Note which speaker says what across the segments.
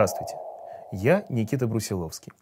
Speaker 1: Здравствуйте. Я Никита Брусиловский.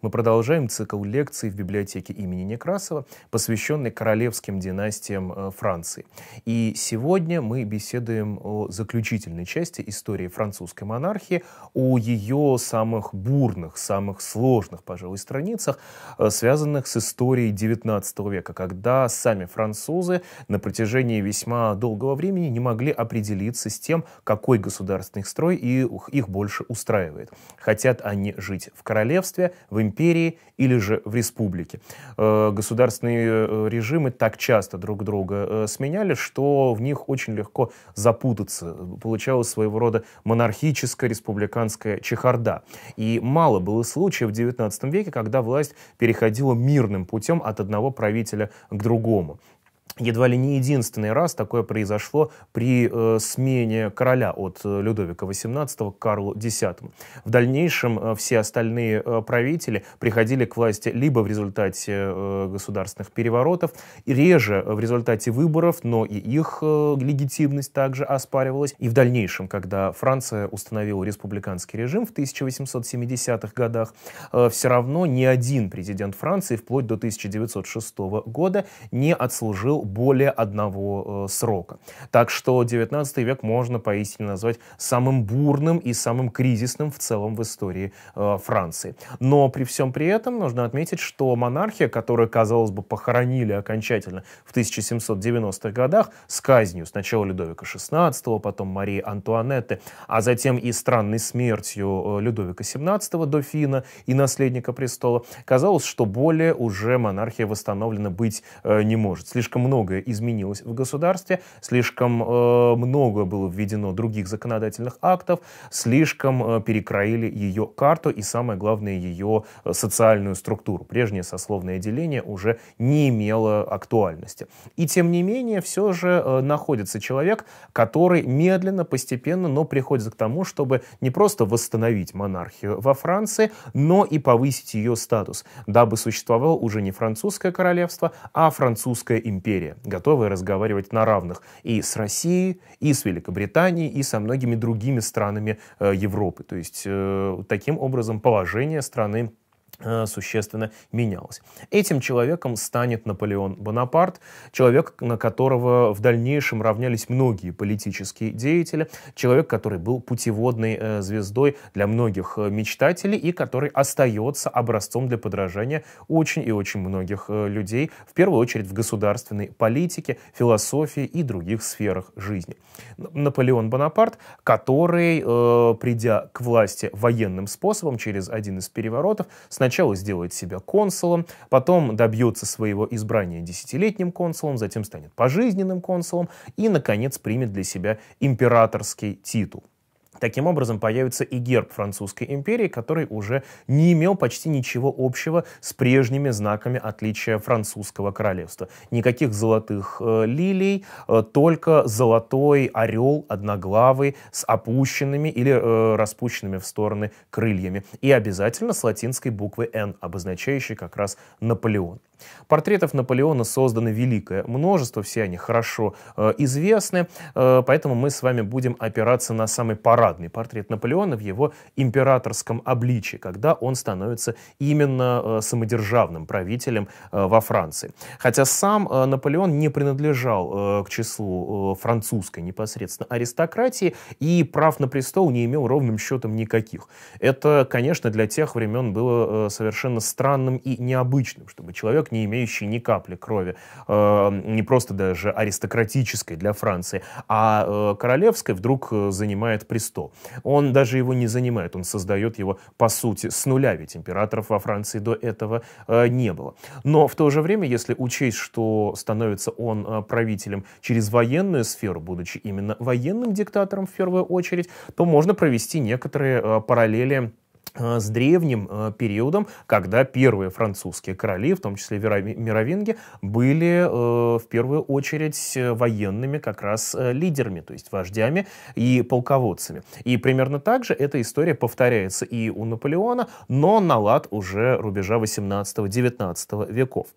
Speaker 1: Мы продолжаем цикл лекций в библиотеке имени Некрасова, посвященный королевским династиям э, Франции. И сегодня мы беседуем о заключительной части истории французской монархии, о ее самых бурных, самых сложных, пожалуй, страницах, э, связанных с историей XIX века, когда сами французы на протяжении весьма долгого времени не могли определиться с тем, какой государственный строй и их больше устраивает. Хотя хотят они жить в королевстве, в империи или же в республике. Э, государственные э, режимы так часто друг друга э, сменяли, что в них очень легко запутаться. Получалась своего рода монархическая республиканская чехарда. И мало было случаев в XIX веке, когда власть переходила мирным путем от одного правителя к другому. Едва ли не единственный раз такое произошло при э, смене короля от э, Людовика XVIII к Карлу X. В дальнейшем э, все остальные э, правители приходили к власти либо в результате э, государственных переворотов, реже в результате выборов, но и их э, легитимность также оспаривалась. И в дальнейшем, когда Франция установила республиканский режим в 1870-х годах, э, все равно ни один президент Франции вплоть до 1906 года не отслужил более одного э, срока. Так что 19 век можно поистине назвать самым бурным и самым кризисным в целом в истории э, Франции. Но при всем при этом нужно отметить, что монархия, которую, казалось бы, похоронили окончательно в 1790-х годах с казнью сначала Людовика XVI, потом Марии Антуанетты, а затем и странной смертью э, Людовика XVII, дофина и наследника престола, казалось, что более уже монархия восстановлена быть э, не может. Слишком многое изменилось в государстве, слишком э, много было введено других законодательных актов, слишком э, перекроили ее карту и, самое главное, ее э, социальную структуру. Прежнее сословное деление уже не имело актуальности. И, тем не менее, все же э, находится человек, который медленно, постепенно, но приходит к тому, чтобы не просто восстановить монархию во Франции, но и повысить ее статус, дабы существовало уже не французское королевство, а французская империя империя, готовая разговаривать на равных и с Россией, и с Великобританией, и со многими другими странами э, Европы. То есть э, таким образом положение страны Э, существенно менялось. Этим человеком станет Наполеон Бонапарт, человек, на которого в дальнейшем равнялись многие политические деятели, человек, который был путеводной э, звездой для многих э, мечтателей и который остается образцом для подражания очень и очень многих людей, в первую очередь в государственной политике, философии и других сферах жизни. Наполеон Бонапарт, который, придя к власти военным способом через один из переворотов, Сначала сделает себя консулом, потом добьется своего избрания десятилетним консулом, затем станет пожизненным консулом и, наконец, примет для себя императорский титул. Таким образом, появится и герб французской империи, который уже не имел почти ничего общего с прежними знаками отличия французского королевства. Никаких золотых э, лилий, э, только золотой орел одноглавый с опущенными или э, распущенными в стороны крыльями. И обязательно с латинской буквы «Н», обозначающей как раз Наполеон. Портретов Наполеона создано великое множество, все они хорошо э, известны, э, поэтому мы с вами будем опираться на самый парад парадный портрет Наполеона в его императорском обличии, когда он становится именно э, самодержавным правителем э, во Франции. Хотя сам э, Наполеон не принадлежал к числу французской непосредственно аристократии и прав на престол не имел ровным счетом никаких. Это, конечно, для тех времен было совершенно странным и необычным, чтобы человек, не имеющий ни капли крови, не просто даже аристократической для Франции, а королевской, вдруг занимает престол что. Он даже его не занимает, он создает его, по сути, с нуля, ведь императоров во Франции до этого э, не было. Но в то же время, если учесть, что становится он э, правителем через военную сферу, будучи именно военным диктатором в первую очередь, то можно провести некоторые э, параллели Э, с древним э, периодом, когда первые французские короли, в том числе мировинги, были э, в первую очередь военными как раз лидерами, то есть вождями и полководцами. И примерно так же эта история повторяется и у Наполеона, но на лад уже рубежа 18-19 веков.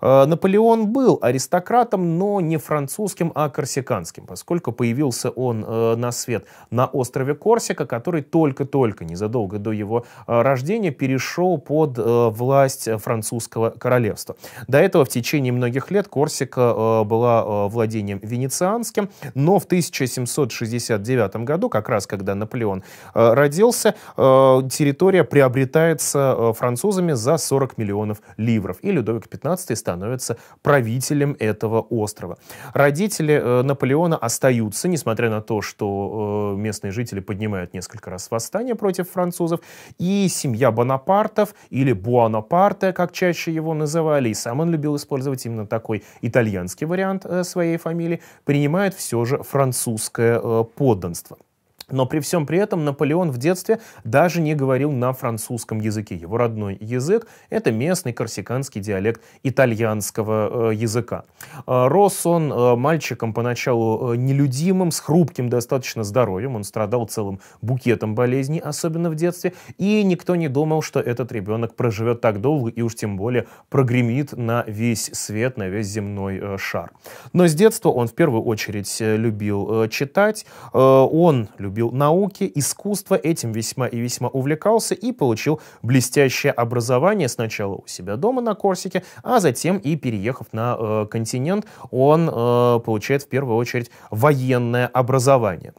Speaker 1: Наполеон был аристократом, но не французским, а корсиканским, поскольку появился он на свет на острове Корсика, который только-только незадолго до его его э, рождения перешел под э, власть французского королевства. До этого в течение многих лет Корсика э, была владением венецианским, но в 1769 году, как раз когда Наполеон родился, территория приобретается французами за 40 миллионов ливров, и Людовик XV становится правителем этого острова. Родители Наполеона остаются, несмотря на то, что местные жители поднимают несколько раз восстание против французов, и семья Бонапартов, или Буанапарте, как чаще его называли, и сам он любил использовать именно такой итальянский вариант э, своей фамилии, принимает все же французское э, подданство. Но при всем при этом Наполеон в детстве даже не говорил на французском языке. Его родной язык — это местный корсиканский диалект итальянского э, языка. Э, рос он э, мальчиком поначалу э, нелюдимым, с хрупким достаточно здоровьем. Он страдал целым букетом болезней, особенно в детстве. И никто не думал, что этот ребенок проживет так долго и уж тем более прогремит на весь свет, на весь земной э, шар. Но с детства он в первую очередь э, любил читать. Он любил любил науки, искусство, этим весьма и весьма увлекался и получил блестящее образование сначала у себя дома на Корсике, а затем и переехав на э, континент, он э, получает в первую очередь военное образование.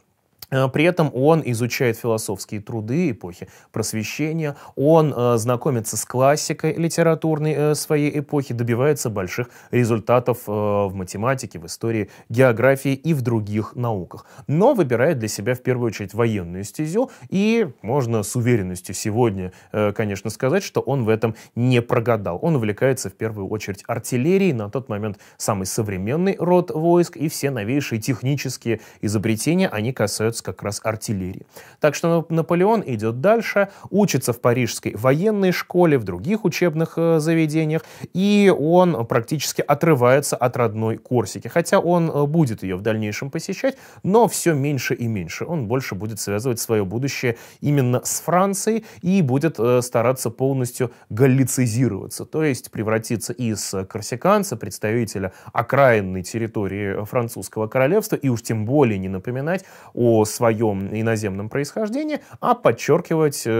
Speaker 1: Э, при этом он изучает философские труды эпохи просвещения, он э, знакомится с классикой литературной э, своей эпохи, добивается больших результатов э, в математике, в истории, географии и в других науках. Но выбирает для себя в первую очередь военную стезю, и можно с уверенностью сегодня, э, конечно, сказать, что он в этом не прогадал. Он увлекается в первую очередь артиллерией, на тот момент самый современный род войск, и все новейшие технические изобретения, они касаются используется как раз артиллерия. Так что Наполеон идет дальше, учится в парижской военной школе, в других учебных э, заведениях, и он практически отрывается от родной Корсики. Хотя он э, будет ее в дальнейшем посещать, но все меньше и меньше. Он больше будет связывать свое будущее именно с Францией и будет э, стараться полностью галлицизироваться, то есть превратиться из корсиканца, представителя окраинной территории французского королевства, и уж тем более не напоминать о своем иноземном происхождении, а подчеркивать э,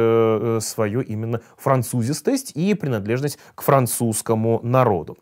Speaker 1: э, свою именно французистость и принадлежность к французскому народу.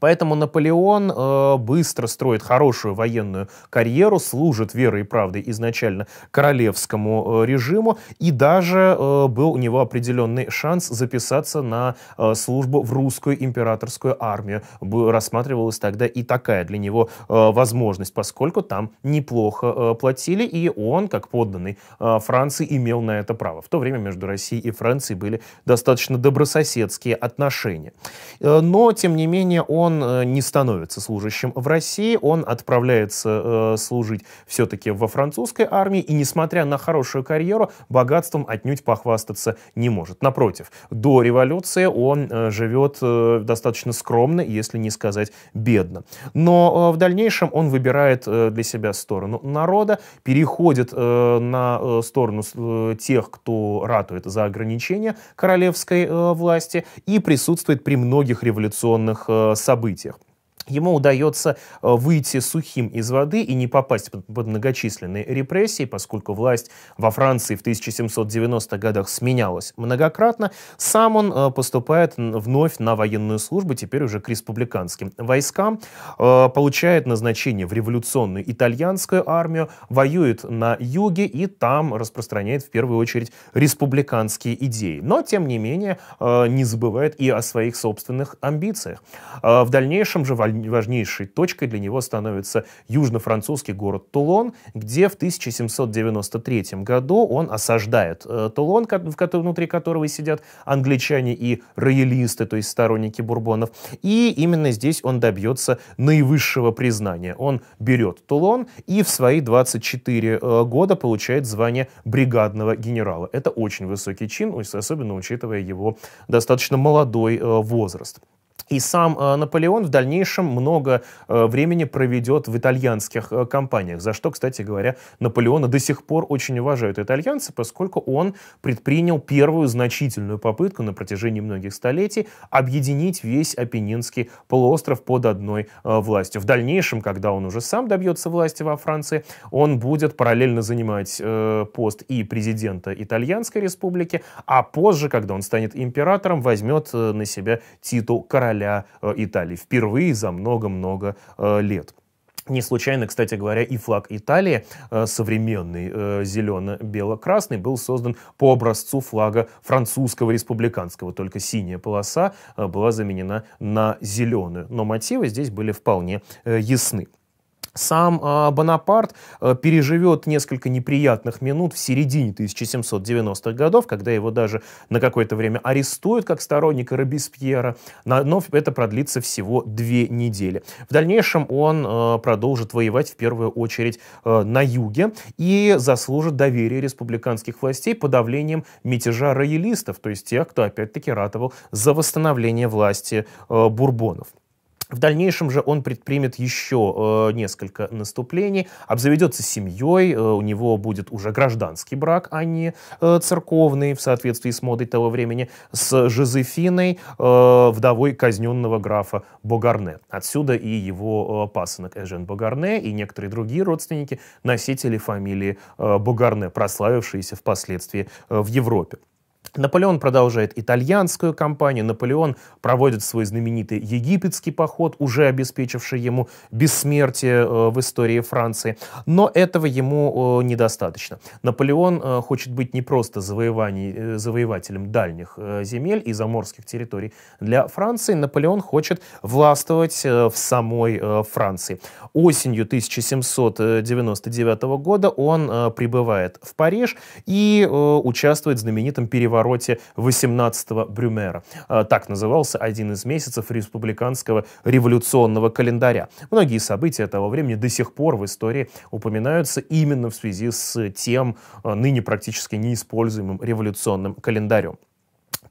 Speaker 1: Поэтому Наполеон э, быстро строит хорошую военную карьеру, служит верой и правдой изначально королевскому э, режиму, и даже э, был у него определенный шанс записаться на э, службу в русскую императорскую армию. Бы, рассматривалась тогда и такая для него э, возможность, поскольку там неплохо э, платили, и он, как подданный э, Франции, имел на это право. В то время между Россией и Францией были достаточно добрососедские отношения. Э, но, тем не менее, он он э, не становится служащим в России, он отправляется э, служить все-таки во французской армии, и несмотря на хорошую карьеру, богатством отнюдь похвастаться не может. Напротив, до революции он э, живет достаточно скромно, если не сказать бедно. Но в дальнейшем он выбирает для себя сторону народа, переходит на сторону тех, кто ратует за ограничения королевской власти и присутствует при многих революционных событиях событиях ему удается э, выйти сухим из воды и не попасть под многочисленные репрессии, поскольку власть во Франции в 1790-х годах сменялась многократно, сам он э, поступает вновь на военную службу, теперь уже к республиканским войскам, э, получает назначение в революционную итальянскую армию, воюет на юге и там распространяет в первую очередь республиканские идеи. Но, тем не менее, не забывает и о своих собственных амбициях. В дальнейшем же Валерий важнейшей точкой для него становится южно-французский город Тулон, где в 1793 году он осаждает э, Тулон, внутри которого сидят англичане и роялисты, то есть сторонники бурбонов. И именно здесь он добьется наивысшего признания. Он берет Тулон и в свои 24 э, года получает звание бригадного генерала. Это очень высокий чин, особенно учитывая его достаточно молодой э, возраст. И сам э, Наполеон в дальнейшем много э, времени проведет в итальянских э, компаниях, за что, кстати говоря, Наполеона до сих пор очень уважают итальянцы, поскольку он предпринял первую значительную попытку на протяжении многих столетий объединить весь Апеннинский полуостров под одной властью. В дальнейшем, когда он уже сам добьется власти во Франции, он будет параллельно занимать пост и президента Итальянской республики, а позже, когда он станет императором, возьмет на себя титул короля а Италии. Впервые за много-много э, лет. Не случайно, кстати говоря, и флаг Италии, э, современный зелено-бело-красный, был создан по образцу флага французского республиканского, только синяя полоса была заменена на зеленую. Но мотивы здесь были вполне ясны. Сам а, Бонапарт э, переживет несколько неприятных минут в середине 1790-х годов, когда его даже на какое-то время арестуют как сторонника Робеспьера, но это продлится всего две недели. В дальнейшем он э, продолжит воевать в первую очередь э, на юге и заслужит доверие республиканских властей подавлением мятежа роялистов, то есть тех, кто опять-таки ратовал за восстановление власти бурбонов. В дальнейшем же он предпримет еще э, несколько наступлений, обзаведется семьей, э, у него будет уже гражданский брак, а не э, церковный, в соответствии с модой того времени, с Жозефиной, э, вдовой казненного графа Богарне. Отсюда и его э, пасынок Эжен Богарне и некоторые другие родственники, носители фамилии э, Богарне, прославившиеся впоследствии э, в Европе. Наполеон продолжает итальянскую кампанию, Наполеон проводит свой знаменитый египетский поход, уже обеспечивший ему бессмертие э, в истории Франции. Но этого ему э, недостаточно. Наполеон э, хочет быть не просто завоевателем дальних земель и заморских территорий для Франции, Наполеон хочет властвовать в самой Франции. Осенью 1799 года он прибывает в Париж и участвует в знаменитом перевороте перевороте 18-го Брюмера. Э, так назывался один из месяцев республиканского революционного календаря. Многие события того времени до сих пор в истории упоминаются именно в связи с тем э, ныне практически неиспользуемым революционным календарем.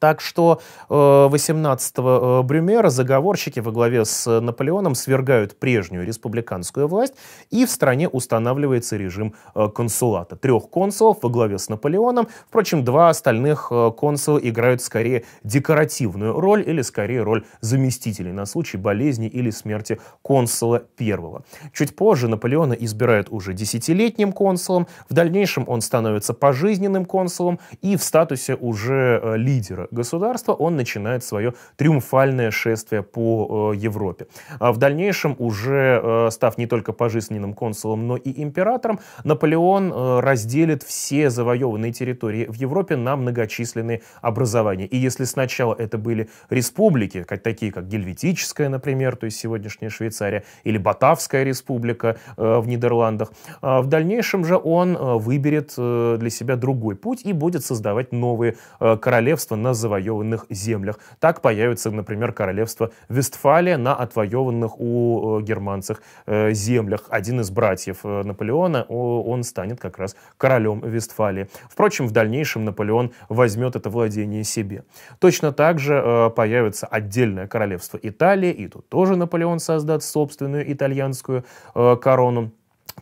Speaker 1: Так что 18-го э, э, Брюмера заговорщики во главе с э, Наполеоном свергают прежнюю республиканскую власть, и в стране устанавливается режим консулата. Трех консулов во главе с Наполеоном, впрочем, два остальных консула играют скорее декоративную роль или скорее роль заместителей на случай болезни или смерти консула первого. Чуть позже Наполеона избирают уже десятилетним консулом, в дальнейшем он становится пожизненным консулом и в статусе уже лидера государства, он начинает свое триумфальное шествие по э, Европе. А В дальнейшем, уже э, став не только пожизненным консулом, но и императором, Наполеон э, разделит все завоеванные территории в Европе на многочисленные образования. И если сначала это были республики, как, такие как Гельветическая, например, то есть сегодняшняя Швейцария, или Батавская республика в Нидерландах, а в дальнейшем же он выберет для себя другой путь и будет создавать новые королевства на завоеванных землях. Так появится, например, королевство Вестфалия на отвоеванных у э, германцев э, землях. Один из братьев э, Наполеона, он станет как раз королем Вестфалии. Впрочем, в дальнейшем Наполеон возьмет это владение себе. Точно так же появится отдельное королевство Италии, и тут тоже Наполеон создаст собственную итальянскую корону.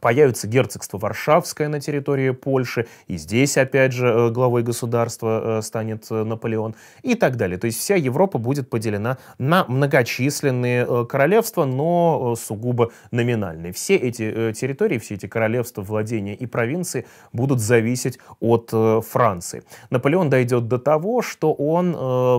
Speaker 1: Появится герцогство Варшавское на территории Польши, и здесь, опять же, э, главой государства э, станет э, Наполеон и так далее. То есть вся Европа будет поделена на многочисленные королевства, но сугубо номинальные. Все эти территории, все эти королевства, владения и провинции будут зависеть от Франции. Наполеон дойдет до того, что он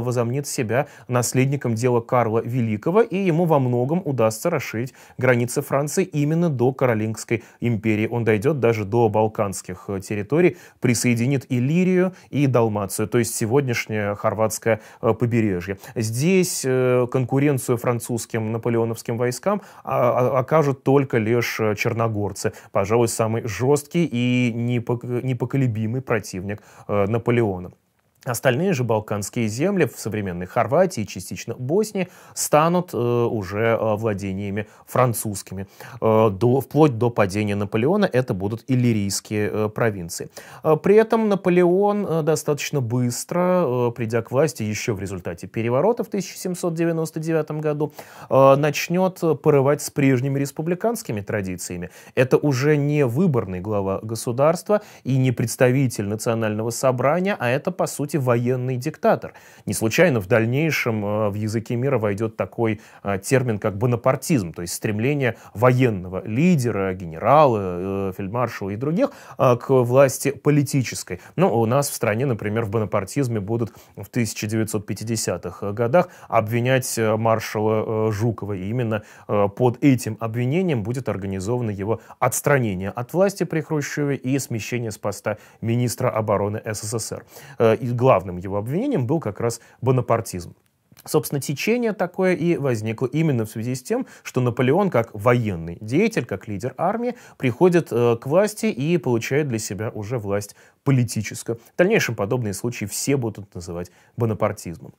Speaker 1: возомнит себя наследником дела Карла Великого, и ему во многом удастся расширить границы Франции именно до Каролингской империи. Он дойдет даже до балканских э, территорий, присоединит и Лирию, и Далмацию, то есть сегодняшнее хорватское э, побережье. Здесь э, конкуренцию французским наполеоновским войскам а, а, окажут только лишь черногорцы. Пожалуй, самый жесткий и непоколебимый противник Наполеона. Остальные же балканские земли в современной Хорватии и частично Боснии станут э, уже э, владениями французскими. Э, до, вплоть до падения Наполеона это будут иллирийские э, провинции. Э, при этом Наполеон э, достаточно быстро, э, придя к власти еще в результате переворота в 1799 году, э, начнет порывать с прежними республиканскими традициями. Это уже не выборный глава государства и не представитель национального собрания, а это, по сути, сути, военный диктатор. Не случайно в дальнейшем э, в языке мира войдет такой э, термин, как бонапартизм, то есть стремление военного лидера, генерала, э, фельдмаршала и других к власти политической. Но ну, у нас в стране, например, в бонапартизме будут в 1950-х годах обвинять маршала Жукова. И именно под этим обвинением будет организовано его отстранение от власти при Хрущеве и смещение с поста министра обороны СССР. И главным его обвинением был как раз бонапартизм. Собственно, течение такое и возникло именно в связи с тем, что Наполеон как военный деятель, как лидер армии, приходит э, к власти и получает для себя уже власть политическую. В дальнейшем подобные случаи все будут называть бонапартизмом.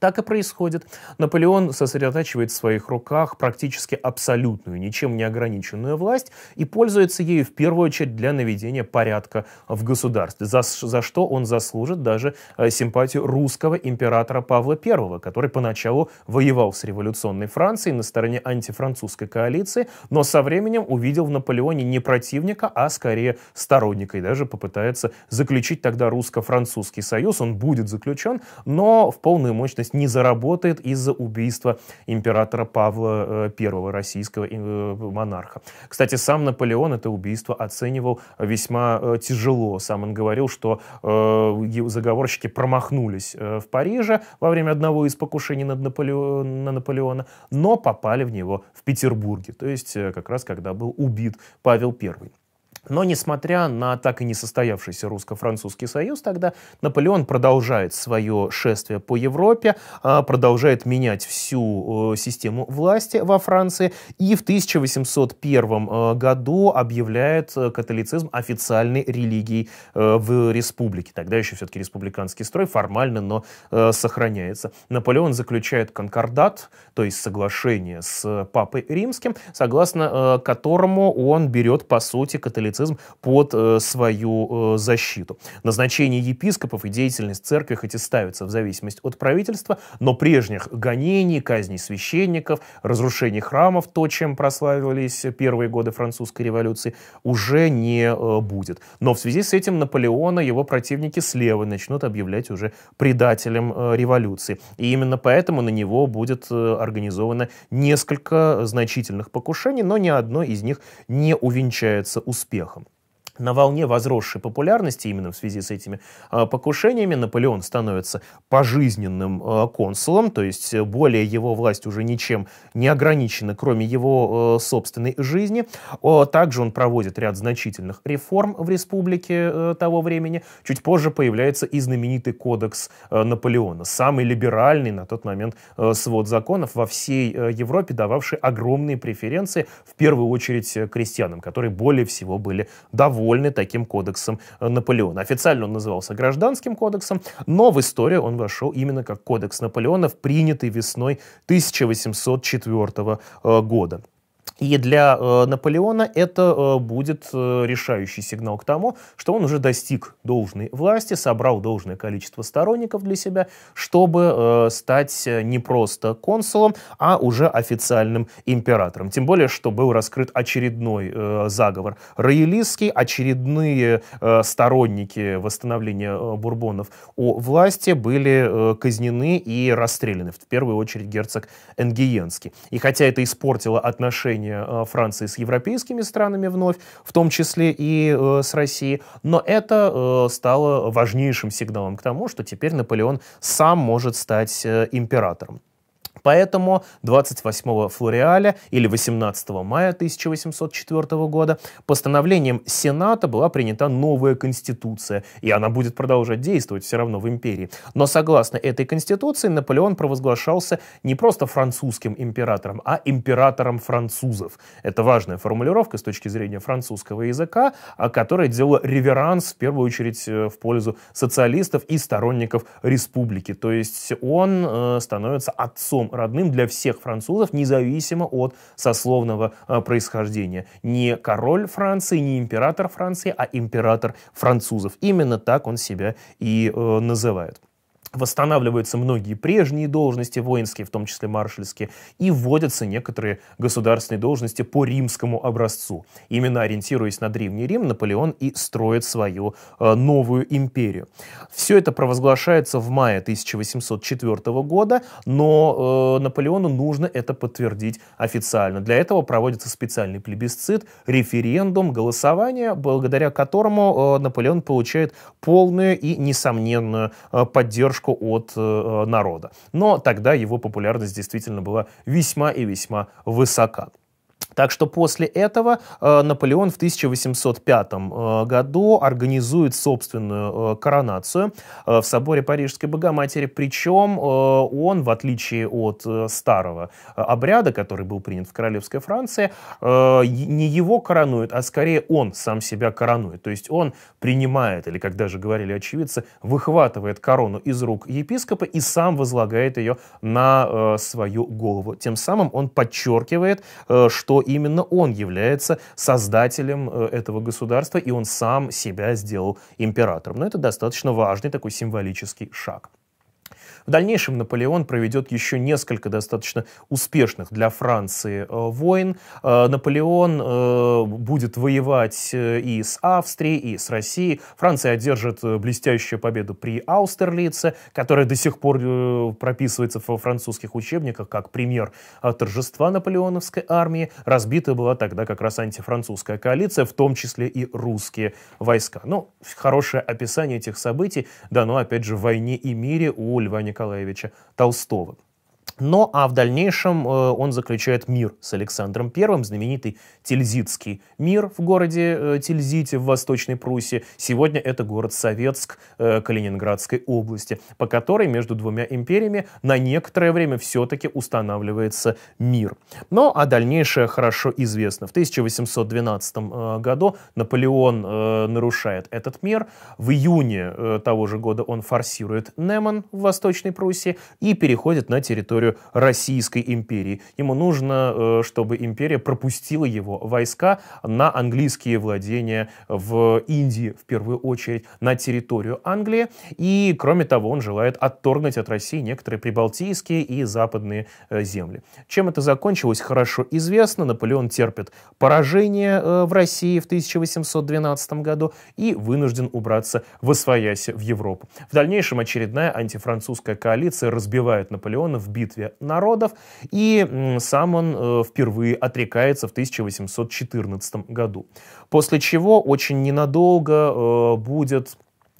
Speaker 1: Так и происходит. Наполеон сосредотачивает в своих руках практически абсолютную, ничем не ограниченную власть и пользуется ею в первую очередь для наведения порядка в государстве, за, за что он заслужит даже э, симпатию русского императора Павла I, который поначалу воевал с революционной Францией на стороне антифранцузской коалиции, но со временем увидел в Наполеоне не противника, а скорее сторонника и даже попытается заключить тогда русско-французский союз. Он будет заключен, но в полную мощность ответственность не заработает из-за убийства императора Павла I, э, российского э, монарха. Кстати, сам Наполеон это убийство оценивал весьма э, тяжело. Сам он говорил, что заговорщики промахнулись в Париже во время одного из покушений над Наполеон, на Наполеона, но попали в него в Петербурге, то есть как раз когда был убит Павел I. Но несмотря на так и не состоявшийся русско-французский союз, тогда Наполеон продолжает свое шествие по Европе, а, продолжает менять всю систему власти во Франции и в 1801 а, году объявляет э, католицизм официальной религией э, в республике. Тогда еще все-таки республиканский строй формально, но э, сохраняется. Наполеон заключает конкордат, то есть соглашение с папой римским, согласно которому он берет, по сути, католицизм католицизм под э, свою э, защиту. Назначение епископов и деятельность церкви хоть и ставится в зависимость от правительства, но прежних гонений, казней священников, разрушений храмов, то, чем прославились первые годы французской революции, уже не э, будет. Но в связи с этим Наполеона его противники слева начнут объявлять уже предателем э, революции. И именно поэтому на него будет э, организовано несколько значительных покушений, но ни одно из них не увенчается успехом успехом на волне возросшей популярности именно в связи с этими э, покушениями Наполеон становится пожизненным э, консулом, то есть э, более его власть уже ничем не ограничена, кроме его э, собственной жизни. О, также он проводит ряд значительных реформ в республике э, того времени. Чуть позже появляется и знаменитый кодекс э, Наполеона, самый либеральный на тот момент свод законов во всей Европе, дававший огромные преференции, в первую очередь крестьянам, которые более всего были довольны недовольны таким кодексом э, Наполеона. Официально он назывался Гражданским кодексом, но в историю он вошел именно как кодекс Наполеонов, принятый весной 1804 э, года. И для э, Наполеона это э, будет э, решающий сигнал к тому, что он уже достиг должной власти, собрал должное количество сторонников для себя, чтобы э, стать не просто консулом, а уже официальным императором. Тем более, что был раскрыт очередной э, заговор роялистский, очередные э, сторонники восстановления э, бурбонов у власти были э, казнены и расстреляны. В первую очередь герцог Энгиенский. И хотя это испортило отношения отношения э, Франции с европейскими странами вновь, в том числе и э, с Россией. Но это э, стало важнейшим сигналом к тому, что теперь Наполеон сам может стать императором. Поэтому 28 Флориаля или 18 мая 1804 года постановлением Сената была принята новая конституция, и она будет продолжать действовать все равно в империи. Но согласно этой конституции Наполеон провозглашался не просто французским императором, а императором французов. Это важная формулировка с точки зрения французского языка, которая делала реверанс в первую очередь э, в пользу социалистов и сторонников республики. То есть он э, становится отцом родным для всех французов, независимо от сословного э, происхождения. Не король Франции, не император Франции, а император французов. Именно так он себя и э, называет восстанавливаются многие прежние должности воинские, в том числе маршальские, и вводятся некоторые государственные должности по римскому образцу. Именно ориентируясь на Древний Рим, Наполеон и строит свою э, новую империю. Все это провозглашается в мае 1804 года, но э, Наполеону нужно это подтвердить официально. Для этого проводится специальный плебисцит, референдум, голосование, благодаря которому э, Наполеон получает полную и несомненную э, поддержку поддержку от э, э, народа. Но тогда его популярность действительно была весьма и весьма высока. Так что после этого э, Наполеон в 1805 э, году организует собственную э, коронацию в соборе Парижской Богоматери. Причем он, в отличие от старого обряда, который был принят в Королевской Франции, не его коронует, а скорее он сам себя коронует. То есть он принимает, или, как даже говорили очевидцы, выхватывает корону из рук епископа и сам возлагает ее на свою голову. Тем самым он подчеркивает, что именно он является создателем э, этого государства, и он сам себя сделал императором. Но это достаточно важный такой символический шаг. В дальнейшем Наполеон проведет еще несколько достаточно успешных для Франции э, войн. Э, Наполеон э, будет воевать и с Австрией, и с Россией. Франция одержит блестящую победу при Аустерлице, которая до сих пор прописывается во французских учебниках как пример торжества наполеоновской армии. Разбита была тогда как раз антифранцузская коалиция, в том числе и русские войска. Но ну, хорошее описание этих событий дано, опять же, в «Войне и мире» у Льва Николаевича Николаевича Толстого. Но, ну, а в дальнейшем э, он заключает мир с Александром I, знаменитый Тильзитский мир в городе э, Тильзите в Восточной Пруссии. Сегодня это город Советск э, Калининградской области, по которой между двумя империями на некоторое время все-таки устанавливается мир. Но ну, а дальнейшее хорошо известно. В 1812 году Наполеон нарушает этот мир. В июне того же года он форсирует Неман в Восточной Пруссии и переходит на территорию территорию Российской империи. Ему нужно, э, чтобы империя пропустила его войска на английские владения в Индии, в первую очередь, на территорию Англии. И, кроме того, он желает отторгнуть от России некоторые прибалтийские и западные э, земли. Чем это закончилось, хорошо известно. Наполеон терпит поражение э, в России в 1812 году и вынужден убраться в освоясь в Европу. В дальнейшем очередная антифранцузская коалиция разбивает Наполеона в битве битве народов, и сам он э, впервые отрекается в 1814 году. После чего очень ненадолго э, будет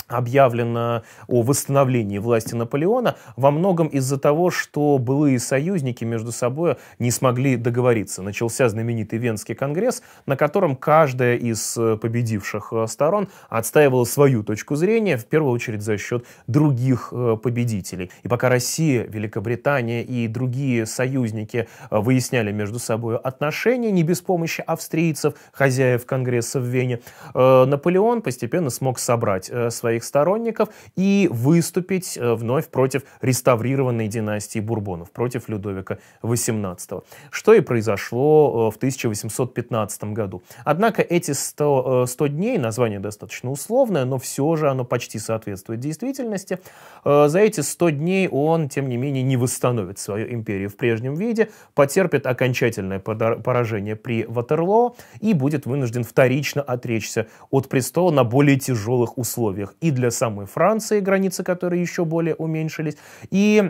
Speaker 1: объявлено о восстановлении власти Наполеона во многом из-за того, что былые союзники между собой не смогли договориться. Начался знаменитый Венский конгресс, на котором каждая из э, победивших э, сторон отстаивала свою точку зрения, в первую очередь за счет других э, победителей. И пока Россия, Великобритания и другие союзники выясняли между собой отношения не без помощи австрийцев, хозяев конгресса в Вене, Наполеон постепенно смог собрать свои своих сторонников и выступить э, вновь против реставрированной династии Бурбонов, против Людовика XVIII, что и произошло э, в 1815 году. Однако эти 100, 100 э, дней, название достаточно условное, но все же оно почти соответствует действительности, за эти 100 дней он, тем не менее, не восстановит свою империю в прежнем виде, потерпит окончательное поражение при Ватерлоо и будет вынужден вторично отречься от престола на более тяжелых условиях и для самой Франции, границы которые еще более уменьшились, и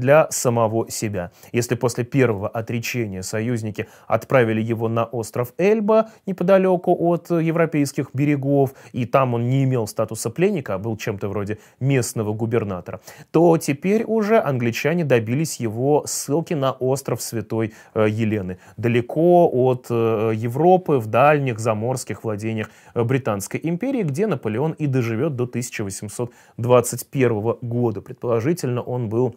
Speaker 1: для самого себя. Если после первого отречения союзники отправили его на остров Эльба, неподалеку от европейских берегов, и там он не имел статуса пленника, а был чем-то вроде местного губернатора, то теперь уже англичане добились его ссылки на остров Святой э, Елены, далеко от э, Европы, в дальних заморских владениях э, Британской империи, где Наполеон и доживет до 1821 года. Предположительно, он был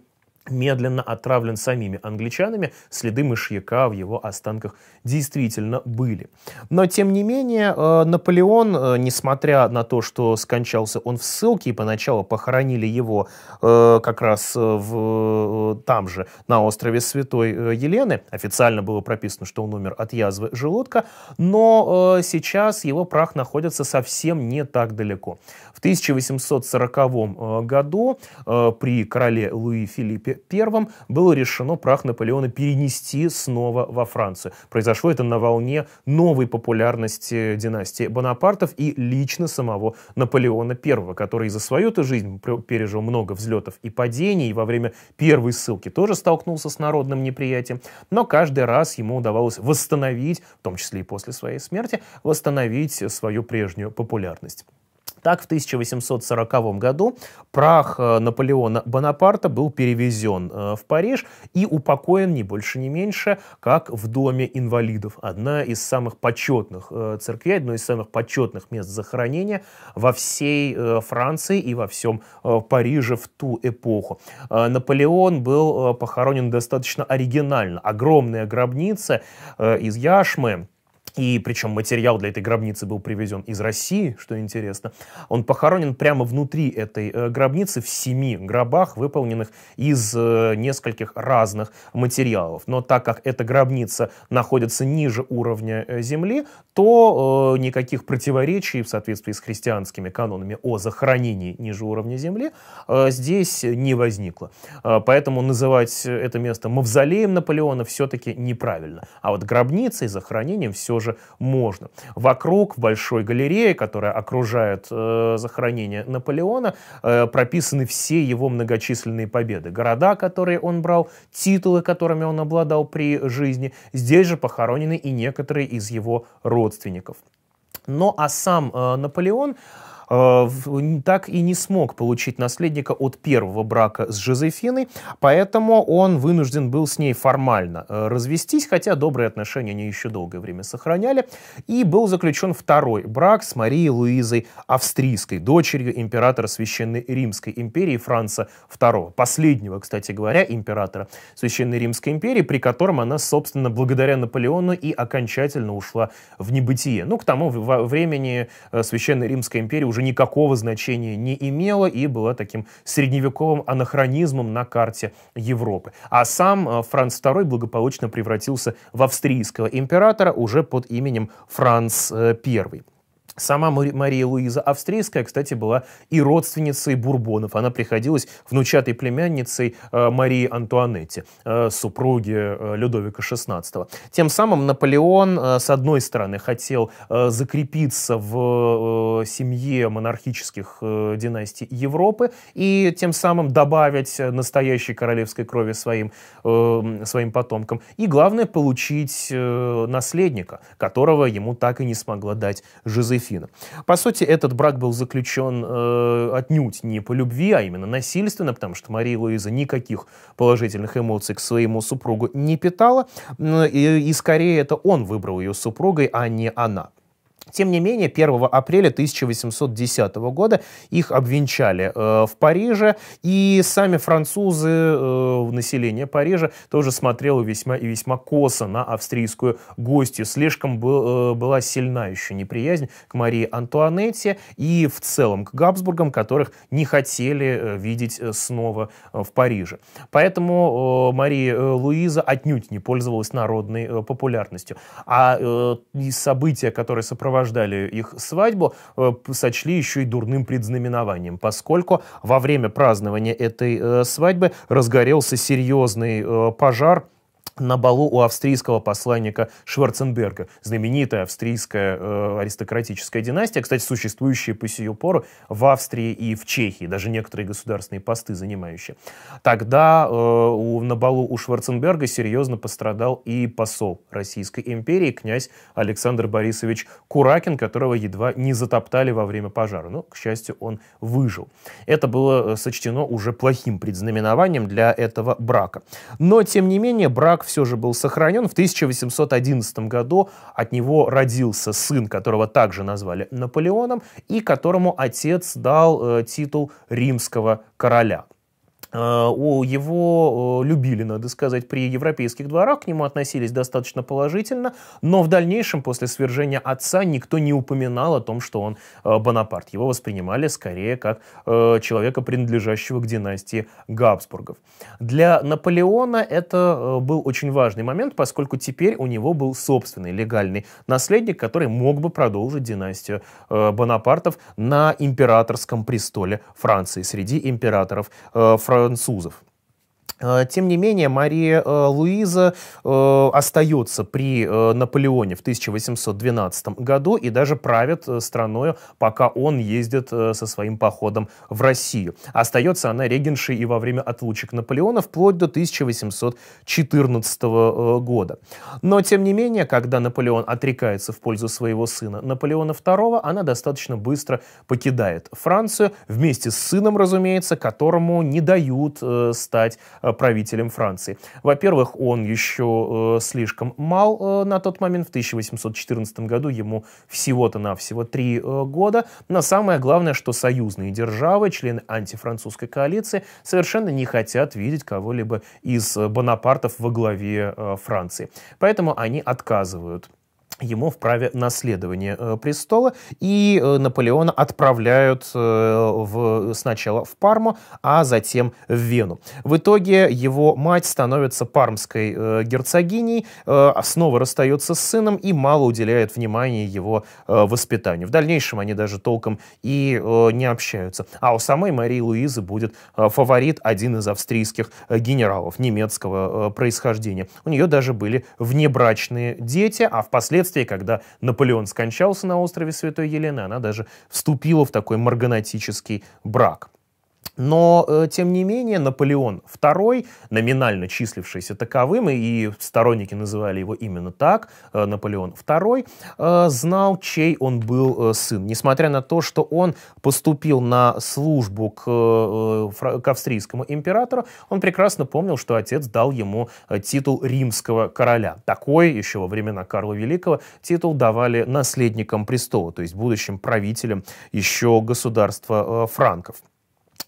Speaker 1: медленно отравлен самими англичанами, следы мышьяка в его останках действительно были. Но, тем не менее, э, Наполеон, э, несмотря на то, что скончался он в ссылке, и поначалу похоронили его э, как раз в, там же, на острове Святой Елены, официально было прописано, что он умер от язвы желудка, но сейчас его прах находится совсем не так далеко. В 1840 году при короле Луи Филиппе I было решено прах Наполеона перенести снова во Францию. Произошло это на волне новой популярности династии Бонапартов и лично самого Наполеона I, который за свою-то жизнь пережил много взлетов и падений, и во время первой ссылки тоже столкнулся с народным неприятием, но каждый раз ему удавалось восстановить, в том числе и после своей смерти, восстановить свою прежнюю популярность. Так, в 1840 году прах э, Наполеона Бонапарта был перевезен э, в Париж и упокоен не больше, не меньше, как в Доме инвалидов. Одна из самых почетных э, церквей, одно из самых почетных мест захоронения во всей Франции и во всем Париже в ту эпоху. Наполеон был похоронен достаточно оригинально. Огромная гробница из яшмы, и причем материал для этой гробницы был привезен из России, что интересно. Он похоронен прямо внутри этой э, гробницы в семи гробах, выполненных из э, нескольких разных материалов. Но так как эта гробница находится ниже уровня э, земли, то э, никаких противоречий в соответствии с христианскими канонами о захоронении ниже уровня земли э, здесь не возникло. Э, поэтому называть это место мавзолеем Наполеона все-таки неправильно. А вот гробницей, захоронением все тоже можно. Вокруг большой галереи, которая окружает э, захоронение Наполеона, э, прописаны все его многочисленные победы. Города, которые он брал, титулы, которыми он обладал при жизни. Здесь же похоронены и некоторые из его родственников. Ну а сам э, Наполеон... Э, так и не смог получить наследника от первого брака с Жозефиной, поэтому он вынужден был с ней формально э, развестись, хотя добрые отношения они еще долгое время сохраняли, и был заключен второй брак с Марией Луизой Австрийской, дочерью императора Священной Римской империи Франца II, последнего, кстати говоря, императора Священной Римской империи, при котором она, собственно, благодаря Наполеону и окончательно ушла в небытие. Ну, к тому времени э, Священная Римская империя уже никакого значения не имела и была таким средневековым анахронизмом на карте Европы. А сам э, Франц II благополучно превратился в австрийского императора уже под именем Франц I. Э, Сама Мария Луиза Австрийская, кстати, была и родственницей Бурбонов. Она приходилась внучатой племянницей э, Марии Антуанетти, э, супруги э, Людовика XVI. Тем самым Наполеон, с одной стороны, хотел закрепиться в семье монархических династий Европы и тем самым добавить настоящей королевской крови своим, эм, своим потомкам. И главное, получить наследника, которого ему так и не смогла дать Жозефина. Жозефина. По сути, этот брак был заключен э, отнюдь не по любви, а именно насильственно, потому что Мария Луиза никаких положительных эмоций к своему супругу не питала, и, и скорее это он выбрал ее супругой, а не она. Тем не менее, 1 апреля 1810 года их обвенчали э, в Париже, и сами французы, э, население Парижа, тоже смотрело весьма и весьма косо на австрийскую гостью. Слишком был, э, была сильна еще неприязнь к Марии Антуанетте и в целом к Габсбургам, которых не хотели э, видеть э, снова э, в Париже. Поэтому э, Мария э, Луиза отнюдь не пользовалась народной э, популярностью. А э, события, которые сопровождались сопровождали их свадьбу, э, сочли еще и дурным предзнаменованием, поскольку во время празднования этой э, свадьбы разгорелся серьезный э, пожар, на балу у австрийского посланника Шварценберга, знаменитая австрийская э, аристократическая династия, кстати, существующая по сию пору в Австрии и в Чехии, даже некоторые государственные посты занимающие. Тогда э, у, на балу у Шварценберга серьезно пострадал и посол Российской империи, князь Александр Борисович Куракин, которого едва не затоптали во время пожара. Но, к счастью, он выжил. Это было э, сочтено уже плохим предзнаменованием для этого брака. Но, тем не менее, брак брак все же был сохранен. В 1811 году от него родился сын, которого также назвали Наполеоном, и которому отец дал э, титул римского короля у э, его э, любили, надо сказать, при европейских дворах, к нему относились достаточно положительно, но в дальнейшем, после свержения отца, никто не упоминал о том, что он э, Бонапарт. Его воспринимали скорее как человека, принадлежащего к династии Габсбургов. Для Наполеона это был очень важный момент, поскольку теперь у него был собственный легальный наследник, который мог бы продолжить династию Бонапартов на императорском престоле Франции, среди императоров Франции французов. Э, тем не менее, Мария э, Луиза э, остается при Наполеоне в 1812 году и даже правит страной, пока он ездит со своим походом в Россию. Остается она регеншей и во время отлучек Наполеона вплоть до 1814 года. Но, тем не менее, когда Наполеон отрекается в пользу своего сына Наполеона II, она достаточно быстро покидает Францию вместе с сыном, разумеется, которому не дают стать Э, правителем Франции. Во-первых, он еще э, слишком мал э, на тот момент, в 1814 году ему всего-то навсего три года, но самое главное, что союзные державы, члены антифранцузской коалиции, совершенно не хотят видеть кого-либо из Бонапартов во главе Франции. Поэтому они отказывают ему в праве наследования э, престола, и э, Наполеона отправляют э, в, сначала в Парму, а затем в Вену. В итоге его мать становится пармской герцогиней, снова расстается с сыном и мало уделяет внимания его воспитанию. В дальнейшем они даже толком и не общаются. А у самой Марии Луизы будет фаворит, один из австрийских генералов немецкого происхождения. У нее даже были внебрачные дети, а впоследствии впоследствии, когда Наполеон скончался на острове Святой Елены, она даже вступила в такой марганатический брак. Но, э, тем не менее, Наполеон II, номинально числившийся таковым, и сторонники называли его именно так, э, Наполеон II, э, знал, чей он был сын. Несмотря на то, что он поступил на службу к, к австрийскому императору, он прекрасно помнил, что отец дал ему титул римского короля. Такой еще во времена Карла Великого титул давали наследникам престола, то есть будущим правителям еще государства франков.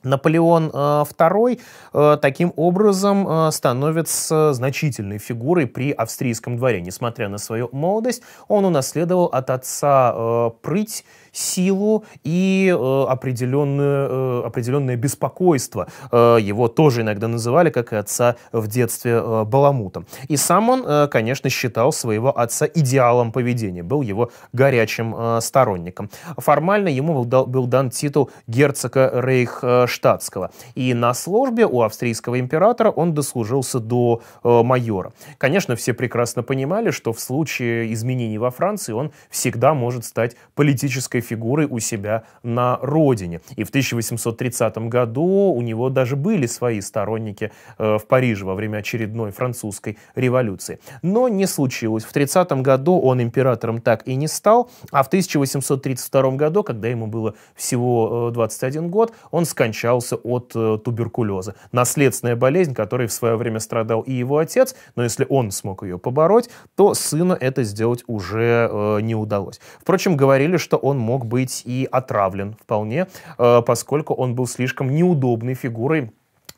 Speaker 1: Наполеон II э, э, таким образом э, становится значительной фигурой при австрийском дворе. Несмотря на свою молодость, он унаследовал от отца прыть, силу и определенное, определенное беспокойство. Его тоже иногда называли, как и отца в детстве, баламутом. И сам он, конечно, считал своего отца идеалом поведения, был его горячим сторонником. Формально ему был дан титул герцога Рейхштадта штатского. И на службе у австрийского императора он дослужился до э, майора. Конечно, все прекрасно понимали, что в случае изменений во Франции он всегда может стать политической фигурой у себя на родине. И в 1830 году у него даже были свои сторонники э, в Париже во время очередной французской революции. Но не случилось. В 30 году он императором так и не стал, а в 1832 году, когда ему было всего 21 э, год, он скончался скончался от э, туберкулеза. Наследственная болезнь, которой в свое время страдал и его отец, но если он смог ее побороть, то сыну это сделать уже э, не удалось. Впрочем, говорили, что он мог быть и отравлен вполне, э, поскольку он был слишком неудобной фигурой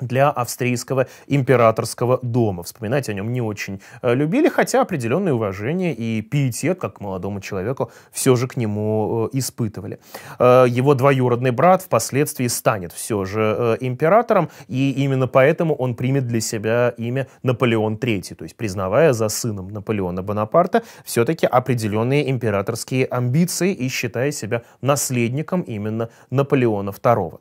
Speaker 1: для австрийского императорского дома. Вспоминать о нем не очень э, любили, хотя определенное уважение и пиетет, как к молодому человеку, все же к нему э, испытывали. Э, его двоюродный брат впоследствии станет все же императором, и именно поэтому он примет для себя имя Наполеон III, то есть признавая за сыном Наполеона Бонапарта все-таки определенные императорские амбиции и считая себя наследником именно Наполеона II.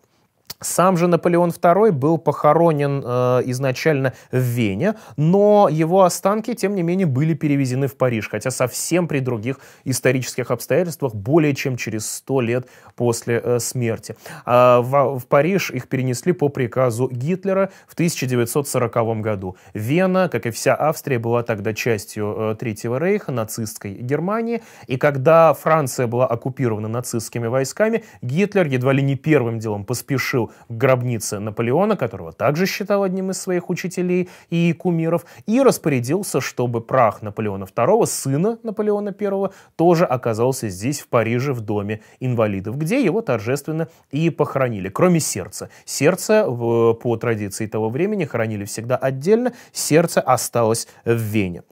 Speaker 1: Сам же Наполеон II был похоронен э, изначально в Вене, но его останки, тем не менее, были перевезены в Париж, хотя совсем при других исторических обстоятельствах, более чем через сто лет после э, смерти. Э, а в, в Париж их перенесли по приказу Гитлера в 1940 году. Вена, как и вся Австрия, была тогда частью э, Третьего рейха, нацистской Германии, и когда Франция была оккупирована нацистскими войсками, Гитлер едва ли не первым делом поспешил спешил к гробнице Наполеона, которого также считал одним из своих учителей и кумиров, и распорядился, чтобы прах Наполеона II, сына Наполеона I, тоже оказался здесь, в Париже, в доме инвалидов, где его торжественно и похоронили, кроме сердца. Сердце, в, по традиции того времени, хоронили всегда отдельно, сердце осталось в Вене.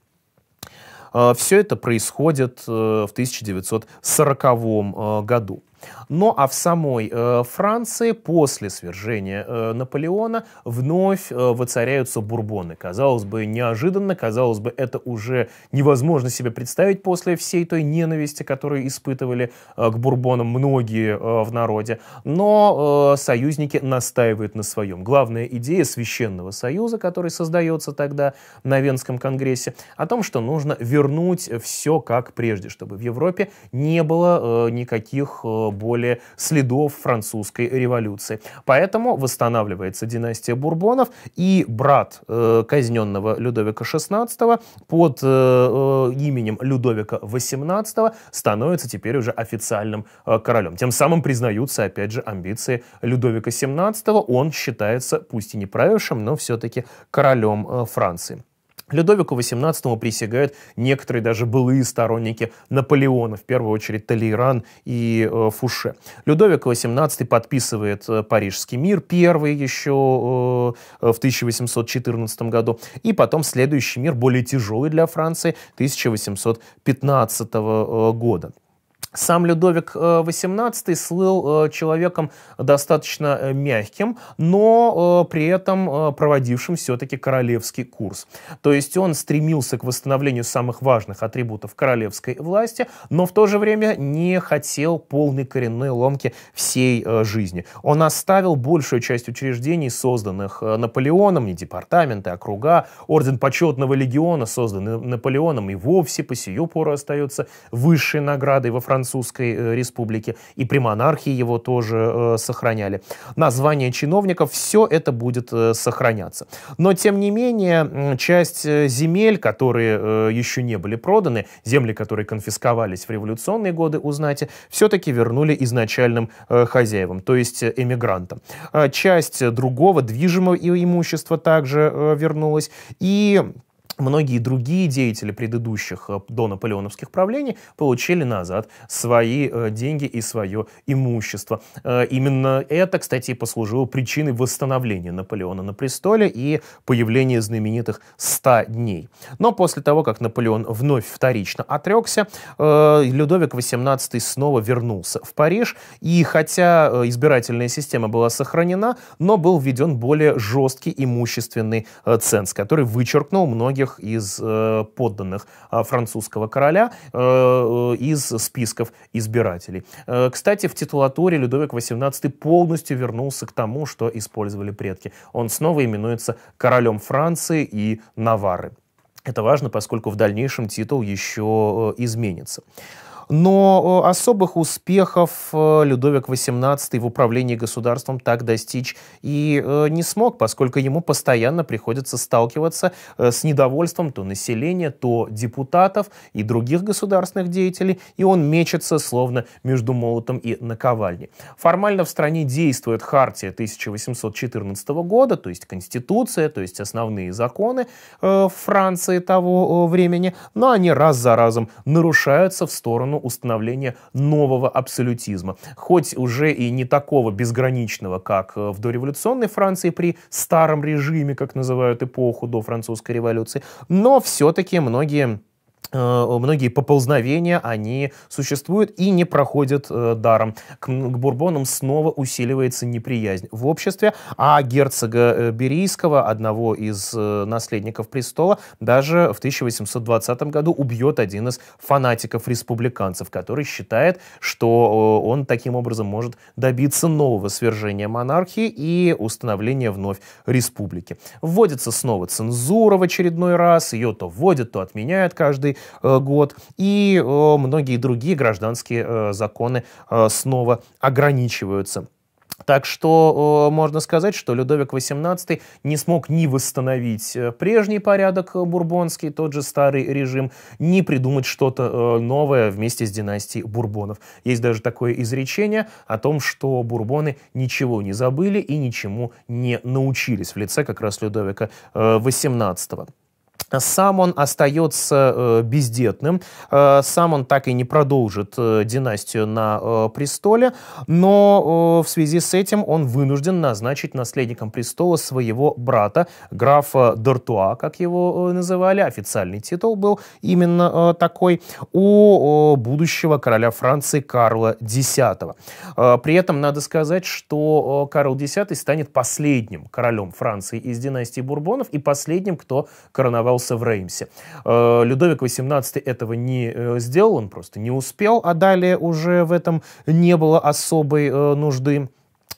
Speaker 1: А, Все это происходит э, в 1940 э, году. Ну а в самой э, Франции после свержения э, Наполеона вновь э, воцаряются бурбоны. Казалось бы, неожиданно, казалось бы, это уже невозможно себе представить после всей той ненависти, которую испытывали э, к бурбонам многие э, в народе. Но э, союзники настаивают на своем. Главная идея священного союза, который создается тогда на Венском конгрессе, о том, что нужно вернуть все как прежде, чтобы в Европе не было э, никаких э, более следов французской революции. Поэтому восстанавливается династия Бурбонов, и брат э, казненного Людовика XVI под э, э, именем Людовика XVIII становится теперь уже официальным э, королем. Тем самым признаются, опять же, амбиции Людовика XVII. Он считается, пусть и не правившим, но все-таки королем э, Франции. Людовику XVIII присягают некоторые даже былые сторонники Наполеона, в первую очередь Толейран и э, Фуше. Людовик XVIII подписывает э, Парижский мир, первый еще э, в 1814 году, и потом следующий мир, более тяжелый для Франции, 1815 э, года. Сам Людовик XVIII э, слыл э, человеком достаточно э, мягким, но при этом проводившим все-таки королевский курс. То есть он стремился к восстановлению самых важных атрибутов королевской власти, но в то же время не хотел полной коренной ломки всей жизни. Он оставил большую часть учреждений, созданных Наполеоном, и департаменты, округа, орден почетного легиона, созданный Наполеоном, и вовсе по сию пору остается высшей наградой во Франции французской э, республики, и при монархии его тоже э, сохраняли. Название чиновников, все это будет э, сохраняться. Но, тем не менее, часть земель, которые еще не были проданы, земли, которые конфисковались в революционные годы у знати, все-таки вернули изначальным хозяевам, то есть эмигрантам. Часть другого движимого имущества также вернулась. И многие другие деятели предыдущих э, до наполеоновских правлений получили назад свои э, деньги и свое имущество. Э, именно это, кстати, послужило причиной восстановления Наполеона на престоле и появления знаменитых 100 дней. Но после того, как Наполеон вновь вторично отрекся, Людовик XVIII снова вернулся в Париж, и хотя избирательная система была сохранена, но был введен более жесткий имущественный ценз, который вычеркнул многие многих из э, подданных э, французского короля э, из списков избирателей. кстати, в титулатуре Людовик XVIII полностью вернулся к тому, что использовали предки. Он снова именуется королем Франции и Навары. Это важно, поскольку в дальнейшем титул еще изменится. Но особых успехов э, Людовик XVIII в управлении государством так достичь и э, не смог, поскольку ему постоянно приходится сталкиваться э, с недовольством то населения, то депутатов и других государственных деятелей, и он мечется словно между молотом и наковальней. Формально в стране действует хартия 1814 года, то есть конституция, то есть основные законы Франции того времени, но они раз за разом нарушаются в сторону сторону установления нового абсолютизма. Хоть уже и не такого безграничного, как э, в дореволюционной Франции при старом режиме, как называют эпоху до французской революции, но все-таки многие Э, многие поползновения, они существуют и не проходят э, даром. К, к бурбонам снова усиливается неприязнь в обществе, а герцога э, Берийского, одного из э, наследников престола, даже в 1820 году убьет один из фанатиков-республиканцев, который считает, что э, он таким образом может добиться нового свержения монархии и установления вновь республики. Вводится снова цензура в очередной раз, ее то вводят, то отменяют каждый Э, год. И э, многие другие гражданские э, законы снова ограничиваются. Так что э, можно сказать, что Людовик XVIII не смог ни восстановить прежний порядок бурбонский, тот же старый режим, ни придумать что-то э, новое вместе с династией бурбонов. Есть даже такое изречение о том, что бурбоны ничего не забыли и ничему не научились в лице как раз Людовика XVIII. Сам он остается э, бездетным, э, сам он так и не продолжит э, династию на престоле, но в связи с этим он вынужден назначить наследником престола своего брата, графа Дортуа, как его называли, официальный титул был именно такой, у будущего короля Франции Карла X. При этом надо сказать, что Карл X станет последним королем Франции из династии Бурбонов и последним, кто короновался оказался в Реймсе. Э, Людовик XVIII этого не э, сделал, он просто не успел, а далее уже в этом не было особой э, нужды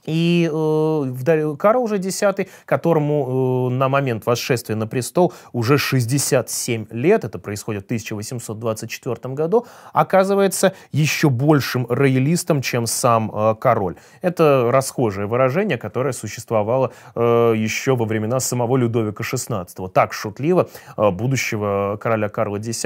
Speaker 1: и э, Карл уже X, которому э, на момент восшествия на престол уже 67 лет, это происходит в 1824 году, оказывается еще большим роялистом, чем сам э, король. Это расхожее выражение, которое существовало э, еще во времена самого Людовика XVI. Так шутливо э, будущего короля Карла X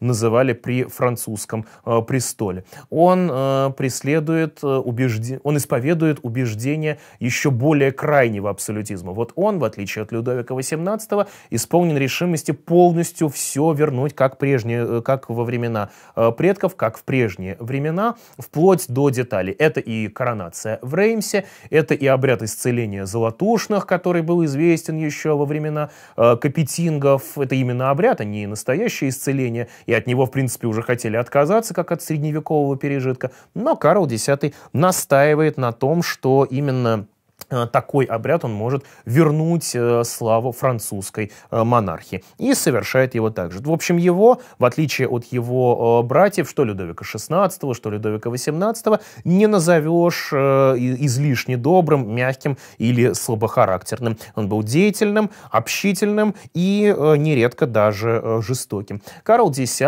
Speaker 1: называли при французском э, престоле. Он э, преследует, э, убежди... он исповедует убеждение рождения еще более крайнего абсолютизма. Вот он, в отличие от Людовика XVIII, исполнен решимости полностью все вернуть как, прежние, э, как во времена э, предков, как в прежние времена, вплоть до деталей. Это и коронация в Реймсе, это и обряд исцеления золотушных, который был известен еще во времена э, капетингов. Это именно обряд, а не настоящее исцеление, и от него, в принципе, уже хотели отказаться, как от средневекового пережитка. Но Карл X настаивает на том, что именно Э, такой обряд он может вернуть э, славу французской э, монархии. И совершает его также. В общем, его, в отличие от его братьев, что Людовика XVI, что Людовика XVIII, не назовешь излишне добрым, мягким или слабохарактерным. Он был деятельным, общительным и нередко даже жестоким. Карл X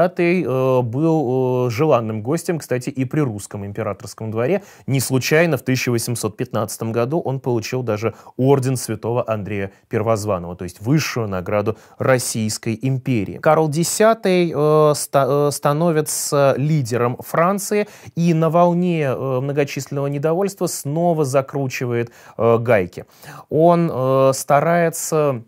Speaker 1: был желанным гостем, кстати, и при русском императорском дворе. Не случайно в 1815 году он получил даже орден святого Андрея Первозванного, то есть высшую награду Российской империи. Карл X э, ста, э, становится лидером Франции и на волне э, многочисленного недовольства снова закручивает э, гайки. Он э, старается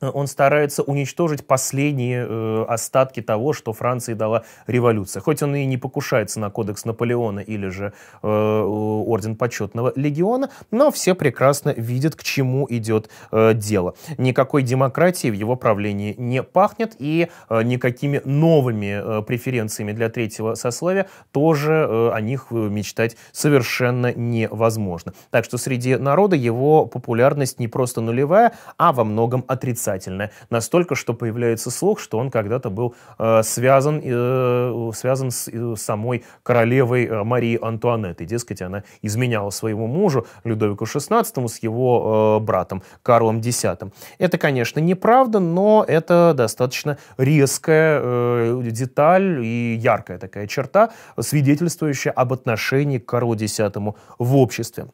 Speaker 1: Э, он старается уничтожить последние э, остатки того, что Франции дала революция. Хоть он и не покушается на кодекс Наполеона или же э, орден почетного легиона, но все прекрасно видят, к чему идет э, дело. Никакой демократии в его правлении не пахнет, и э, никакими новыми э, преференциями для третьего сословия тоже э, о них э, мечтать совершенно невозможно. Так что среди народа его популярность не просто нулевая, а во многом отрицательная отрицательное. Настолько, что появляется слух, что он когда-то был э, связан, э, связан с э, самой королевой э, Марии Антуанетты. Дескать, она изменяла своему мужу Людовику XVI с его э, братом Карлом X. Это, конечно, неправда, но это достаточно резкая э, деталь и яркая такая черта, свидетельствующая об отношении к Карлу X в обществе.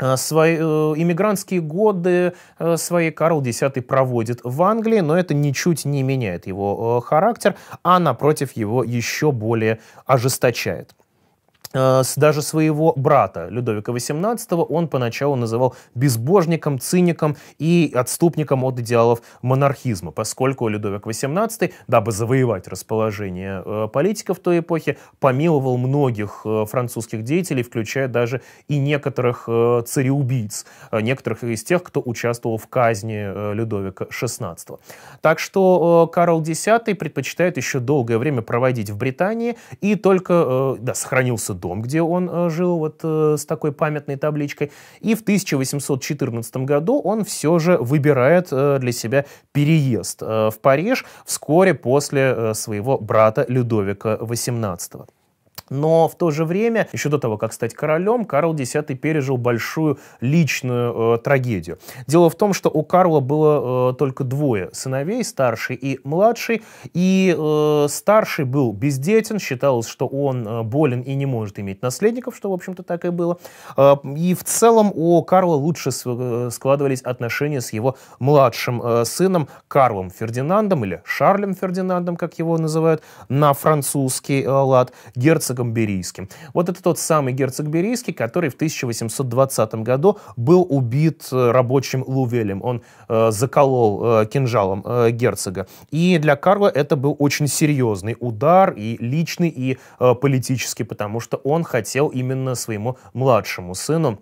Speaker 1: Э, свои, э, иммигрантские годы э, свои Карл X проводит в Англии, но это ничуть не меняет его характер, а напротив его еще более ожесточает. Э, с даже своего брата Людовика XVIII он поначалу называл безбожником, циником и отступником от идеалов монархизма, поскольку Людовик XVIII, дабы завоевать расположение э, политиков той эпохи, помиловал многих э, французских деятелей, включая даже и некоторых цареубийц, некоторых из тех, кто участвовал в казни Людовика XVI. Так что Карл X предпочитает еще долгое время проводить в Британии и только, да, сохранился дом, где он э, жил вот э, с такой памятной табличкой. И в 1814 году он все же выбирает э, для себя переезд в Париж вскоре после своего брата Людовика XVIII. Но в то же время, еще до того, как стать королем, Карл X пережил большую личную э, трагедию. Дело в том, что у Карла было э, только двое сыновей, старший и младший, и э, старший был бездетен, считалось, что он э, болен и не может иметь наследников, что, в общем-то, так и было. Э, и в целом у Карла лучше э, складывались отношения с его младшим э, сыном Карлом Фердинандом, или Шарлем Фердинандом, как его называют, на французский э, лад, герцог герцогом Берийским. Вот это тот самый герцог Берийский, который в 1820 году был убит э, рабочим Лувелем. Он э, заколол э, кинжалом э, герцога. И для Карла это был очень серьезный удар, и личный, и э, политический, потому что он хотел именно своему младшему сыну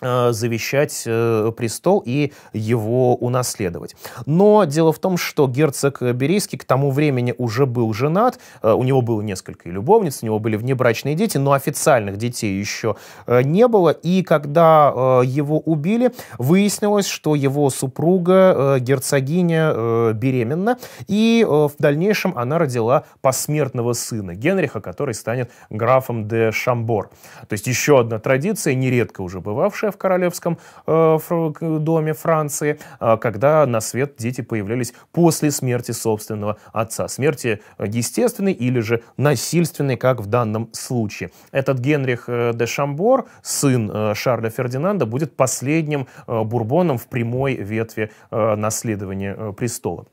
Speaker 1: Э, завещать э, престол и его унаследовать. Но дело в том, что герцог Берийский к тому времени уже был женат, э, у него было несколько любовниц, у него были внебрачные дети, но официальных детей еще не было, и когда его убили, выяснилось, что его супруга, герцогиня, беременна, и в дальнейшем она родила посмертного сына Генриха, который станет графом де Шамбор. То есть еще одна традиция, нередко уже бывавшая, Раньше в королевском э, доме Франции, э, когда на свет дети появлялись после смерти собственного отца. Смерти э, естественной или же насильственной, как в данном случае. Этот Генрих де Шамбор, сын Шарля Фердинанда, будет последним бурбоном в прямой ветви наследования престола.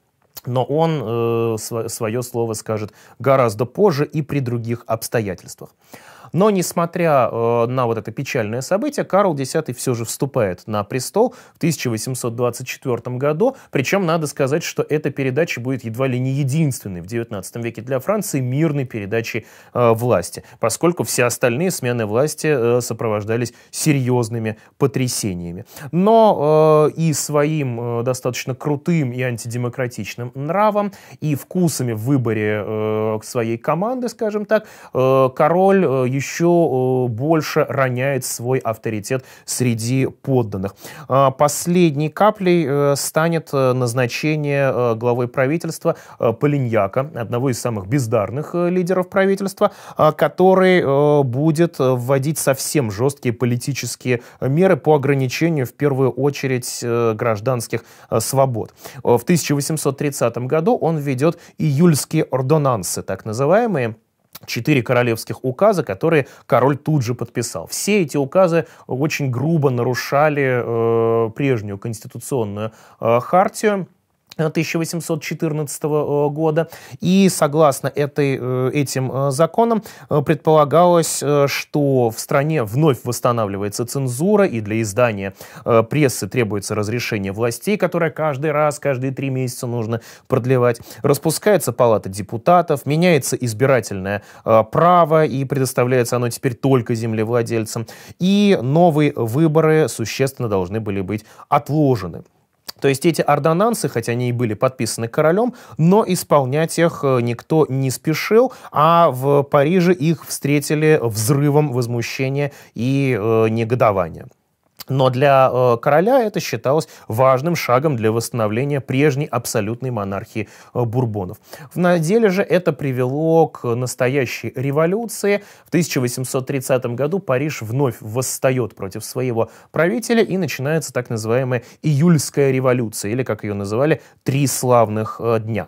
Speaker 1: Но он э, свое слово скажет гораздо позже и при других обстоятельствах. Но, несмотря э, на вот это печальное событие, Карл X все же вступает на престол в 1824 году. Причем надо сказать, что эта передача будет едва ли не единственной в 19 веке для Франции мирной передачей э, власти, поскольку все остальные смены власти э, сопровождались серьезными потрясениями. Но э, и своим э, достаточно крутым и антидемократичным нравом, и вкусами в выборе э, своей команды, скажем так, э, король э, еще э, больше роняет свой авторитет среди подданных. А, последней каплей э, станет э, назначение главой правительства Полиньяка, одного из самых бездарных лидеров правительства, а, который будет вводить совсем жесткие политические меры по ограничению, в первую очередь, гражданских свобод. В 1830 году он ведет июльские ордонансы, так называемые, четыре королевских указа, которые король тут же подписал. Все эти указы очень грубо нарушали э, прежнюю конституционную э, хартию. 1814 э, года. И согласно этой, э, этим э, законам предполагалось, что в стране вновь восстанавливается цензура, и для издания прессы требуется разрешение властей, которое каждый раз, каждые три месяца нужно продлевать. Распускается палата депутатов, меняется избирательное право, и предоставляется оно теперь только землевладельцам. И новые выборы существенно должны были быть отложены. То есть эти ордонансы, хотя они и были подписаны королем, но исполнять их э, никто не спешил, а в Париже их встретили взрывом возмущения и э, негодования. Но для э, короля это считалось важным шагом для восстановления прежней абсолютной монархии э, бурбонов. На деле же это привело к настоящей революции. В 1830 году Париж вновь восстает против своего правителя и начинается так называемая июльская революция, или, как ее называли, «Три славных э, дня».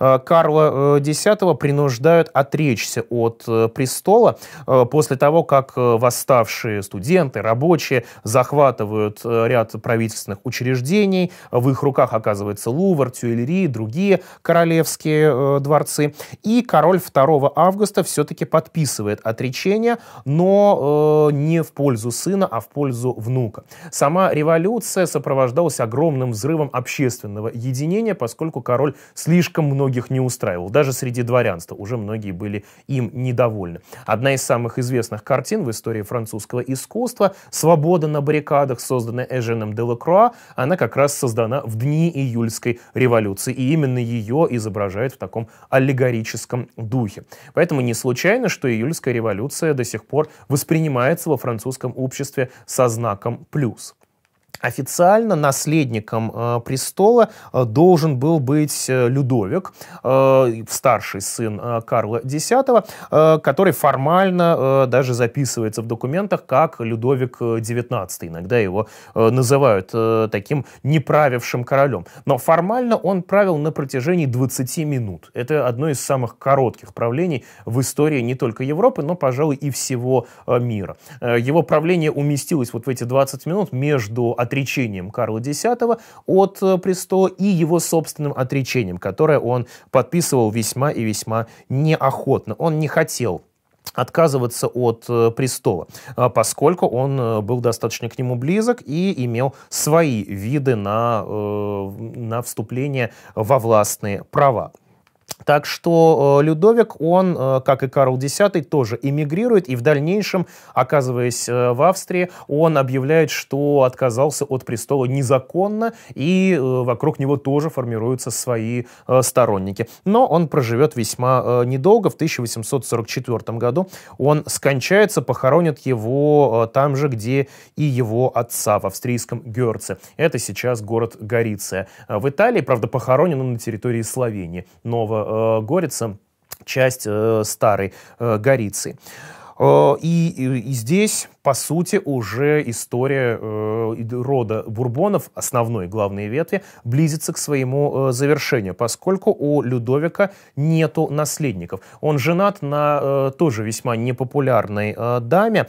Speaker 1: Э, Карла X э, принуждают отречься от э, престола э, после того, как восставшие студенты, рабочие захватывают захватывают э, ряд правительственных учреждений, в их руках оказывается Лувр, Тюильри, другие королевские э, дворцы. И король 2 августа все-таки подписывает отречение, но э, не в пользу сына, а в пользу внука. Сама революция сопровождалась огромным взрывом общественного единения, поскольку король слишком многих не устраивал. Даже среди дворянства уже многие были им недовольны. Одна из самых известных картин в истории французского искусства «Свобода на баррикадах» блокадах, созданная Эженом де Делакруа, она как раз создана в дни июльской революции, и именно ее изображают в таком аллегорическом духе. Поэтому не случайно, что июльская революция до сих пор воспринимается во французском обществе со знаком «плюс». Официально наследником э, престола э, должен был быть э, Людовик, старший сын Карла X, который формально даже записывается в документах как Людовик XIX. Иногда его называют таким неправившим королем. Но формально он правил на протяжении 20 минут. Это одно из самых коротких правлений в истории не только Европы, но, пожалуй, и всего мира. Его правление уместилось вот в эти 20 минут между отречением Карла X от э, престола и его собственным отречением, которое он подписывал весьма и весьма неохотно. Он не хотел отказываться от э, престола, а поскольку он э, был достаточно к нему близок и имел свои виды на, на вступление во властные права. Так что э, Людовик, он, э, как и Карл X, тоже эмигрирует, и в дальнейшем, оказываясь э, в Австрии, он объявляет, что отказался от престола незаконно, и вокруг него тоже формируются свои сторонники. Но он проживет весьма недолго, в 1844 году он скончается, похоронят его там же, где и его отца, в австрийском Герце. Это сейчас город Гориция. В Италии, правда, похоронен он на территории Словении, Нового Э, горится часть э, старой э, горицы. Э, и, и здесь, по сути, уже история э, рода Бурбонов, основной главной ветви, близится к своему э, завершению, поскольку у Людовика нету наследников. Он женат на тоже весьма непопулярной даме,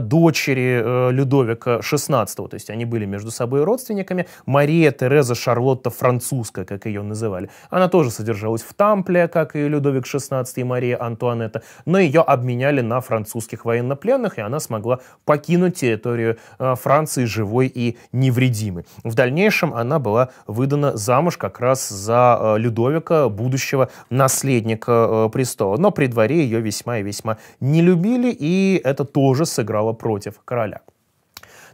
Speaker 1: дочери Людовика XVI, то есть они были между собой родственниками, Мария Тереза Шарлотта Французская, как ее называли. Она тоже содержалась в Тампле, как и Людовик XVI и Мария Антуанетта, но ее обменяли на французскую французских военнопленных, и она смогла покинуть территорию э, Франции живой и невредимой. В дальнейшем она была выдана замуж как раз за э, Людовика, будущего наследника э, престола. Но при дворе ее весьма и весьма не любили, и это тоже сыграло против короля.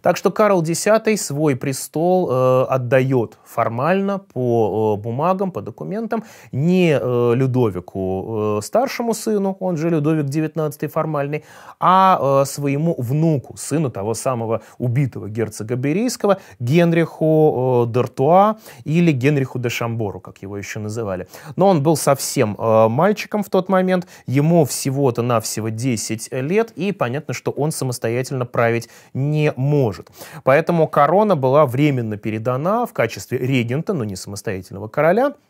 Speaker 1: Так что Карл X свой престол э, отдает формально по э, бумагам, по документам не э, Людовику э, старшему сыну, он же Людовик XIX формальный, а э, своему внуку, сыну того самого убитого герцога Берийского, Генриху э, Д'Артуа или Генриху де Шамбору, как его еще называли. Но он был совсем э, мальчиком в тот момент, ему всего-то навсего 10 лет, и понятно, что он самостоятельно править не может может. Поэтому корона была временно передана в качестве регента, но не самостоятельного короля –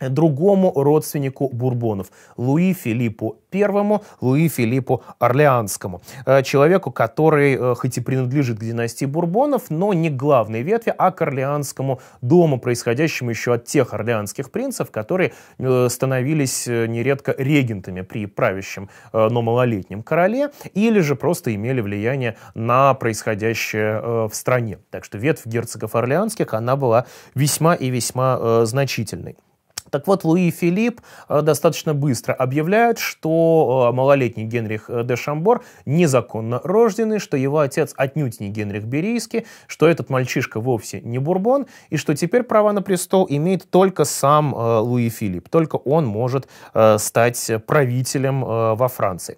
Speaker 1: другому родственнику Бурбонов, Луи Филиппу I, Луи Филиппу Орлеанскому, э, человеку, который э, хоть и принадлежит к династии Бурбонов, но не к главной ветви, а к Орлеанскому дому, происходящему еще от тех орлеанских принцев, которые э, становились нередко регентами при правящем, но малолетнем короле, или же просто имели влияние на происходящее в стране. Так что ветвь герцогов орлеанских, она была весьма и весьма значительной. Так вот, Луи Филипп э, достаточно быстро объявляет, что э, малолетний Генрих э, де Шамбор незаконно рожденный, что его отец отнюдь не Генрих Берийский, что этот мальчишка вовсе не Бурбон, и что теперь права на престол имеет только сам Луи Филипп, только он может стать правителем во Франции.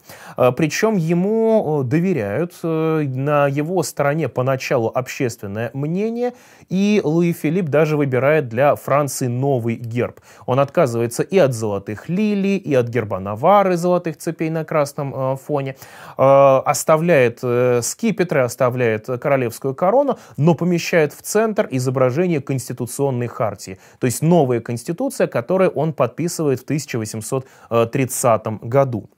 Speaker 1: Причем ему доверяют, на его стороне поначалу общественное мнение, и Луи Филипп даже выбирает для Франции новый герб. Он отказывается и от золотых лилий, и от герба Навары, золотых цепей на красном э, фоне, э, оставляет э, скипетры, оставляет королевскую корону, но помещает в центр изображение конституционной хартии, то есть новая конституция, которую он подписывает в 1830 э, году.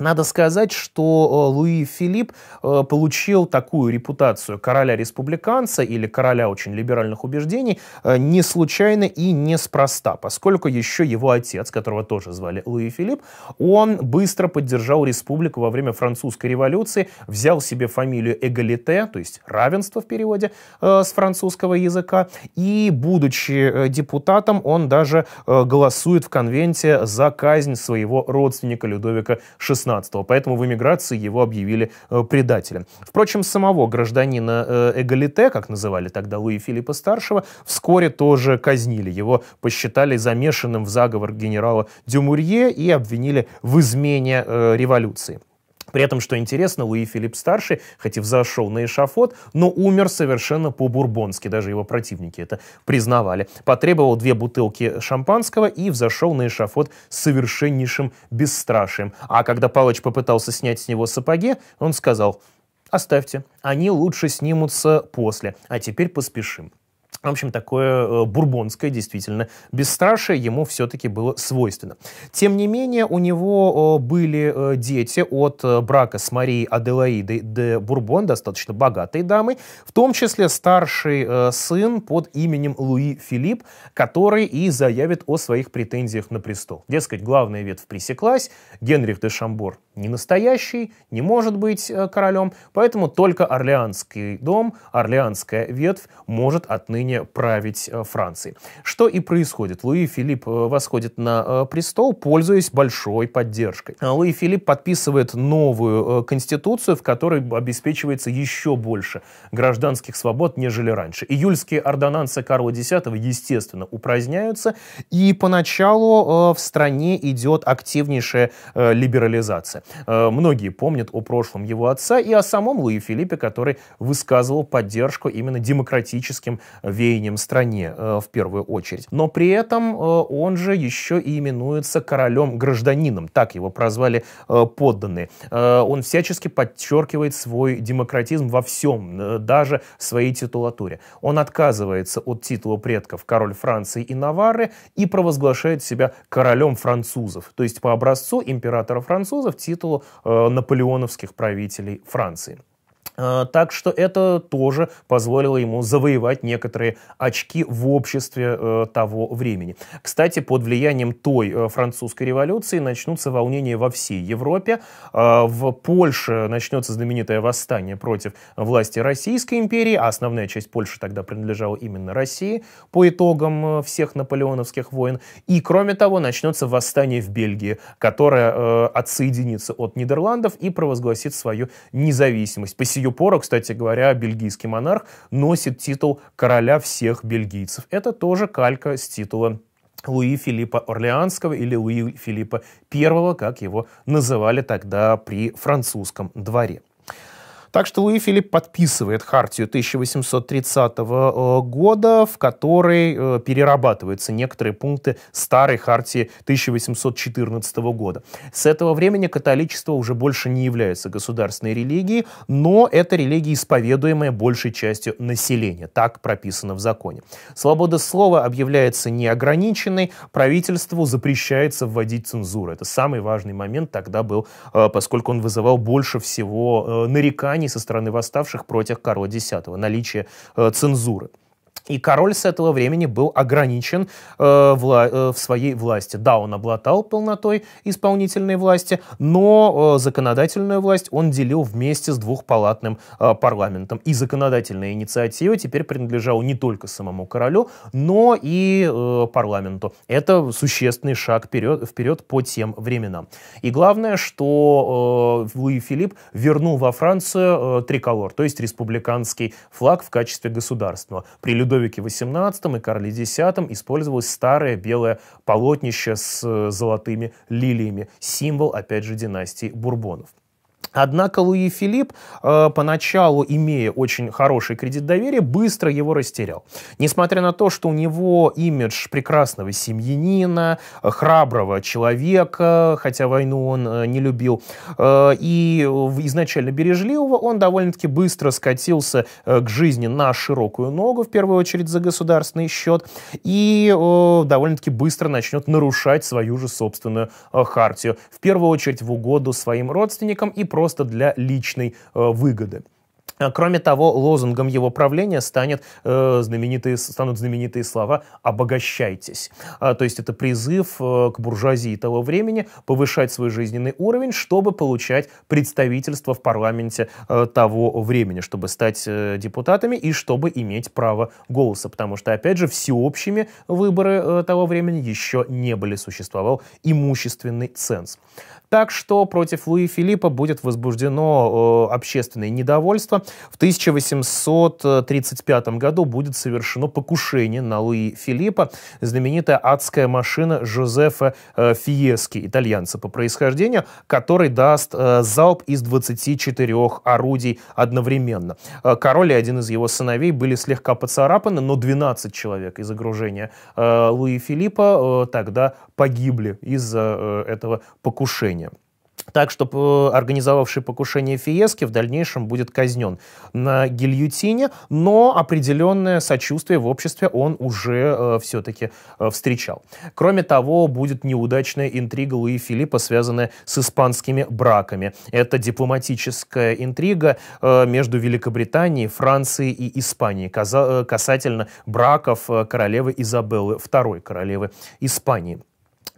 Speaker 1: Надо сказать, что э, Луи Филипп э, получил такую репутацию короля-республиканца или короля очень либеральных убеждений э, не случайно и неспроста, поскольку еще его отец, которого тоже звали Луи Филипп, он быстро поддержал республику во время французской революции, взял себе фамилию Эгалите, то есть равенство в переводе с французского языка, и, будучи депутатом, он даже голосует в конвенте за казнь своего родственника Людовика XVI XVI, поэтому в эмиграции его объявили э, предателем. Впрочем, самого гражданина э, Эгалите, как называли тогда Луи Филиппа Старшего, вскоре тоже казнили. Его посчитали замешанным в заговор генерала Дюмурье и обвинили в измене э, революции. При этом, что интересно, Луи Филипп Старший, хоть и взошел на эшафот, но умер совершенно по-бурбонски, даже его противники это признавали. Потребовал две бутылки шампанского и взошел на эшафот с совершеннейшим бесстрашием. А когда Палыч попытался снять с него сапоги, он сказал «Оставьте, они лучше снимутся после, а теперь поспешим». В общем, такое э, бурбонское, действительно, бесстрашие ему все-таки было свойственно. Тем не менее, у него были э, дети от э, брака с Марией Аделаидой де Бурбон, достаточно богатой дамой, в том числе старший сын под именем Луи Филипп, который и заявит о своих претензиях на престол. Дескать, главная ветвь пресеклась, Генрих де Шамбор не настоящий, не может быть э, королем, поэтому только Орлеанский дом, Орлеанская ветвь может отныне править э, Францией. Что и происходит. Луи Филипп э, восходит на престол, пользуясь большой поддержкой. А Луи Филипп подписывает новую конституцию, в которой обеспечивается еще больше гражданских свобод, нежели раньше. Июльские ордонансы Карла X, естественно, упраздняются, и поначалу в стране идет активнейшая либерализация. Э, многие помнят о прошлом его отца и о самом Луи Филиппе, который высказывал поддержку именно демократическим веяниям стране э, в первую очередь. Но при этом э, он же еще и именуется королем-гражданином, так его прозвали подданные. Он всячески подчеркивает свой демократизм во всем, даже в своей титулатуре. Он отказывается от титула предков король Франции и Наварры и провозглашает себя королем французов. То есть по образцу императора французов титул титулу э, наполеоновских правителей Франции. А, так что это тоже позволило ему завоевать некоторые очки в обществе э, того времени. Кстати, под влиянием той э, французской революции начнутся волнения во всей Европе. А, в Польше начнется знаменитое восстание против власти Российской империи, а основная часть Польши тогда принадлежала именно России по итогам э, всех наполеоновских войн. И, кроме того, начнется восстание в Бельгии, которое отсоединится от Нидерландов и провозгласит свою независимость. По сию Юпора, кстати говоря, бельгийский монарх, носит титул короля всех бельгийцев. Это тоже калька с титула Луи Филиппа Орлеанского или Луи Филиппа I, как его называли тогда при французском дворе. Так что Луи Филипп подписывает хартию 1830 э, года, в которой э, перерабатываются некоторые пункты старой хартии 1814 года. С этого времени католичество уже больше не является государственной религией, но это религия, исповедуемая большей частью населения. Так прописано в законе. Свобода слова объявляется неограниченной, правительству запрещается вводить цензуру. Это самый важный момент тогда был, э, поскольку он вызывал больше всего нареканий изысканий со стороны восставших против Карла X, наличие э, цензуры. И король с этого времени был ограничен э, вла- э, в своей власти. Да, он обладал полнотой исполнительной власти, но э, законодательную власть он делил вместе с двухпалатным э, парламентом. И законодательная инициатива теперь принадлежала не только самому королю, но и э, парламенту. Это существенный шаг вперед, вперед по тем временам. И главное, что э, Луи Филипп вернул во Францию э, триколор, то есть республиканский флаг в качестве государственного. При Людовике Людовике XVIII и Карле X использовалось старое белое полотнище с э, золотыми лилиями, символ, опять же, династии Бурбонов. Однако Луи Филипп, э, поначалу имея очень хороший кредит доверия, быстро его растерял. Несмотря на то, что у него имидж прекрасного семьянина, храброго человека, хотя войну он э, не любил, э, и изначально бережливого, он довольно-таки быстро скатился к жизни на широкую ногу, в первую очередь за государственный счет, и довольно-таки быстро начнет нарушать свою же собственную хартию, в первую очередь в угоду своим родственникам и прочим просто для личной э, выгоды. А, кроме того, лозунгом его правления станет, э, знаменитые, станут знаменитые слова «обогащайтесь». А, то есть это призыв э, к буржуазии того времени повышать свой жизненный уровень, чтобы получать представительство в парламенте э, того времени, чтобы стать э, депутатами и чтобы иметь право голоса. Потому что, опять же, всеобщими выборы э, того времени еще не были. Существовал имущественный ценз. Так что против Луи Филиппа будет возбуждено э, общественное недовольство. В 1835 году будет совершено покушение на Луи Филиппа, знаменитая адская машина Жозефа э, Фиески, итальянца по происхождению, который даст э, залп из 24 орудий одновременно. Король и один из его сыновей были слегка поцарапаны, но 12 человек из окружения Луи Филиппа тогда погибли из-за этого покушения так что э, организовавший покушение Фиески в дальнейшем будет казнен на гильютине, но определенное сочувствие в обществе он уже э, все-таки э, встречал. Кроме того, будет неудачная интрига Луи Филиппа, связанная с испанскими браками. Это дипломатическая интрига э, между Великобританией, Францией и Испанией э, касательно браков э, королевы Изабеллы II, королевы Испании.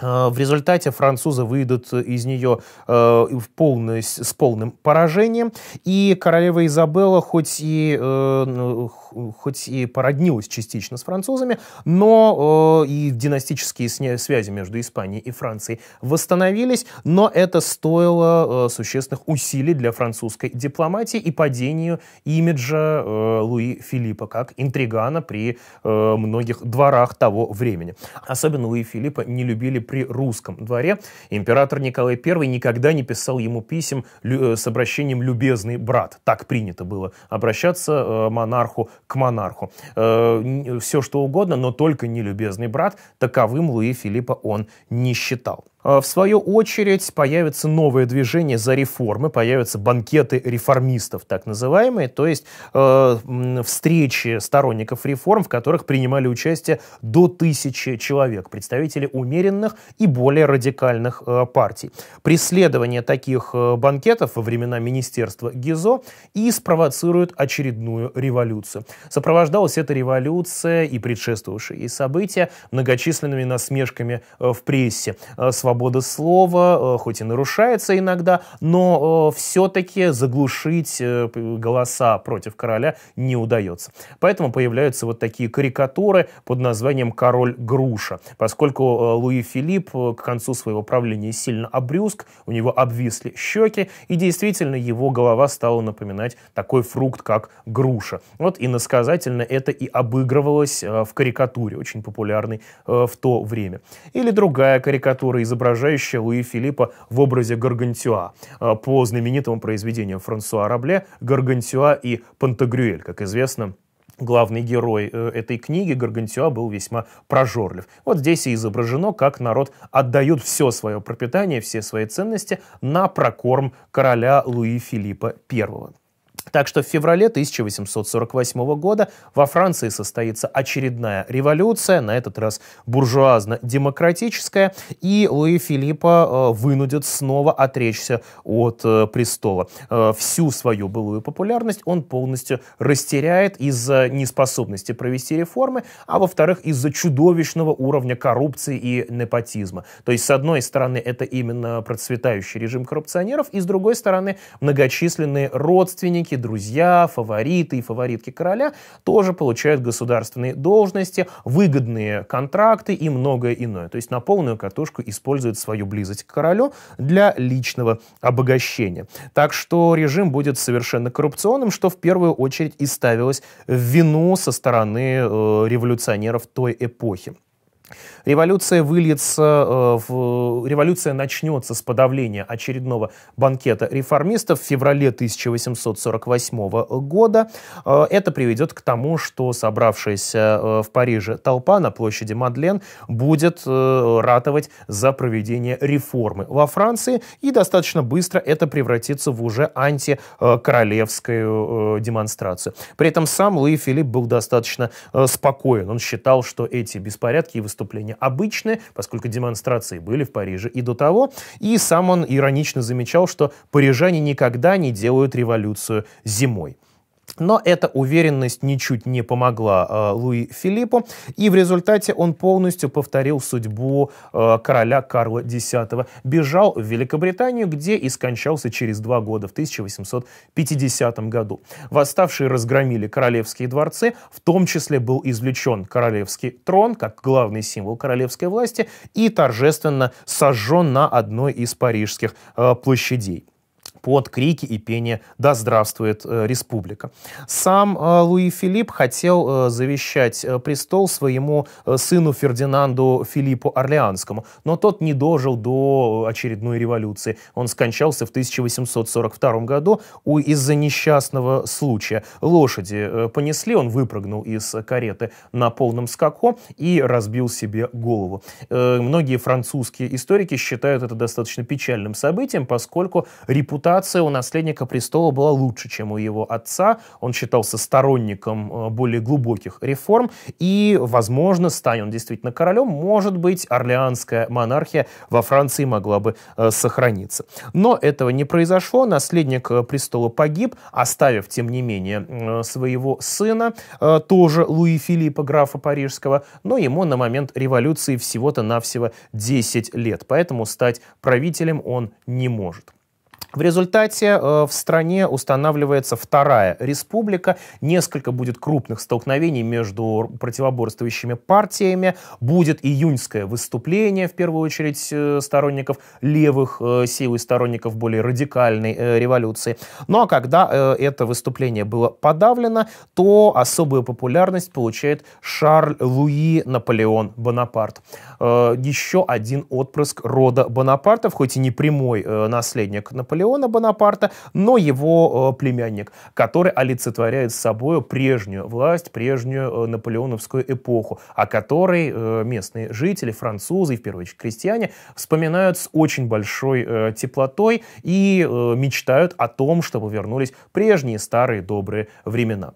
Speaker 1: Э, в результате французы выйдут из нее э, в полную, с полным поражением. И королева Изабелла хоть и, э, ну, хоть и породнилась частично с французами, но э, и династические связи между Испанией и Францией восстановились, но это стоило э, существенных усилий для французской дипломатии и падению имиджа э, Луи Филиппа как интригана при э, многих дворах того времени. Особенно Луи Филиппа не любили при русском дворе, император Николай I никогда не писал ему писем э, с обращением «любезный брат». Так принято было обращаться э, монарху к монарху. Э, Все что угодно, но только не «любезный брат». Таковым Луи Филиппа он не считал. А, в свою очередь появится новое движение за реформы, появятся банкеты реформистов, так называемые, то есть э, встречи сторонников реформ, в которых принимали участие до тысячи человек, представители умеренных и более радикальных э, партий. Преследование таких э, банкетов во времена министерства ГИЗО и спровоцирует очередную революцию. Сопровождалась эта революция и предшествовавшие события многочисленными насмешками э, в прессе. Э, свобода слова, э, хоть и нарушается иногда, но э, все-таки заглушить э, голоса против короля не удается. Поэтому появляются вот такие карикатуры под названием «Король Груша». Поскольку Луи Филипп к концу своего правления сильно обрюзг, у него обвисли щеки, и действительно его голова стала напоминать такой фрукт, как груша. Вот и насказательно это и обыгрывалось в карикатуре, очень популярной в то время. Или другая карикатура, изображение изображающая Луи Филиппа в образе Гаргантюа э, по знаменитому произведению Франсуа Рабле «Гаргантюа и Пантагрюэль». Как известно, главный герой э, этой книги, Гаргантюа, был весьма прожорлив. Вот здесь и изображено, как народ отдает все свое пропитание, все свои ценности на прокорм короля Луи Филиппа I. Так что в феврале 1848 года во Франции состоится очередная революция, на этот раз буржуазно-демократическая, и Луи Филиппа э, вынудят снова отречься от э, престола. Э, всю свою былую популярность он полностью растеряет из-за неспособности провести реформы, а во-вторых, из-за чудовищного уровня коррупции и непотизма. То есть, с одной стороны, это именно процветающий режим коррупционеров, и с другой стороны, многочисленные родственники, родственники, друзья, фавориты и фаворитки короля тоже получают государственные должности, выгодные контракты и многое иное. То есть на полную катушку используют свою близость к королю для личного обогащения. Так что режим будет совершенно коррупционным, что в первую очередь и ставилось в вину со стороны э, революционеров той эпохи. Революция выльется, э, в... революция начнется с подавления очередного банкета реформистов в феврале 1848 года. Э, это приведет к тому, что собравшаяся э, в Париже толпа на площади Мадлен будет ратовать за проведение реформы во Франции, и достаточно быстро это превратится в уже антикоролевскую демонстрацию. При этом сам Луи Филипп был достаточно спокоен. Он считал, что эти беспорядки и выступления вполне обычны, поскольку демонстрации были в Париже и до того. И сам он иронично замечал, что парижане никогда не делают революцию зимой. Но эта уверенность ничуть не помогла э, Луи Филиппу, и в результате он полностью повторил судьбу э, короля Карла X. Бежал в Великобританию, где и скончался через два года, в 1850 году. Восставшие разгромили королевские дворцы, в том числе был извлечен королевский трон, как главный символ королевской власти, и торжественно сожжен на одной из парижских э, площадей под крики и пение «Да здравствует э, республика». Сам э, Луи Филипп хотел э, завещать престол своему сыну Фердинанду Филиппу Орлеанскому, но тот не дожил до очередной революции. Он скончался в 1842 году из-за несчастного случая. Лошади понесли, он выпрыгнул из кареты на полном скаку и разбил себе голову. Многие французские историки считают это достаточно печальным событием, поскольку репутация репутация у наследника престола была лучше, чем у его отца. Он считался сторонником э, более глубоких реформ. И, возможно, стань он действительно королем, может быть, орлеанская монархия во Франции могла бы э, сохраниться. Но этого не произошло. Наследник э, престола погиб, оставив, тем не менее, своего сына, тоже Луи Филиппа, графа Парижского, но ему на момент революции всего-то навсего 10 лет. Поэтому стать правителем он не может. В результате э, в стране устанавливается вторая республика, несколько будет крупных столкновений между противоборствующими партиями, будет июньское выступление, в первую очередь, э, сторонников левых э, сил и сторонников более радикальной э, революции. Но ну, а когда э, это выступление было подавлено, то особую популярность получает Шарль Луи Наполеон Бонапарт. Э, еще один отпрыск рода Бонапартов, хоть и не прямой наследник Наполеона, Наполеона Бонапарта, но его э, племянник, который олицетворяет собой прежнюю власть, прежнюю э, наполеоновскую эпоху, о которой э, местные жители, французы, и, в первую очередь крестьяне, вспоминают с очень большой теплотой и мечтают о том, чтобы вернулись прежние старые добрые времена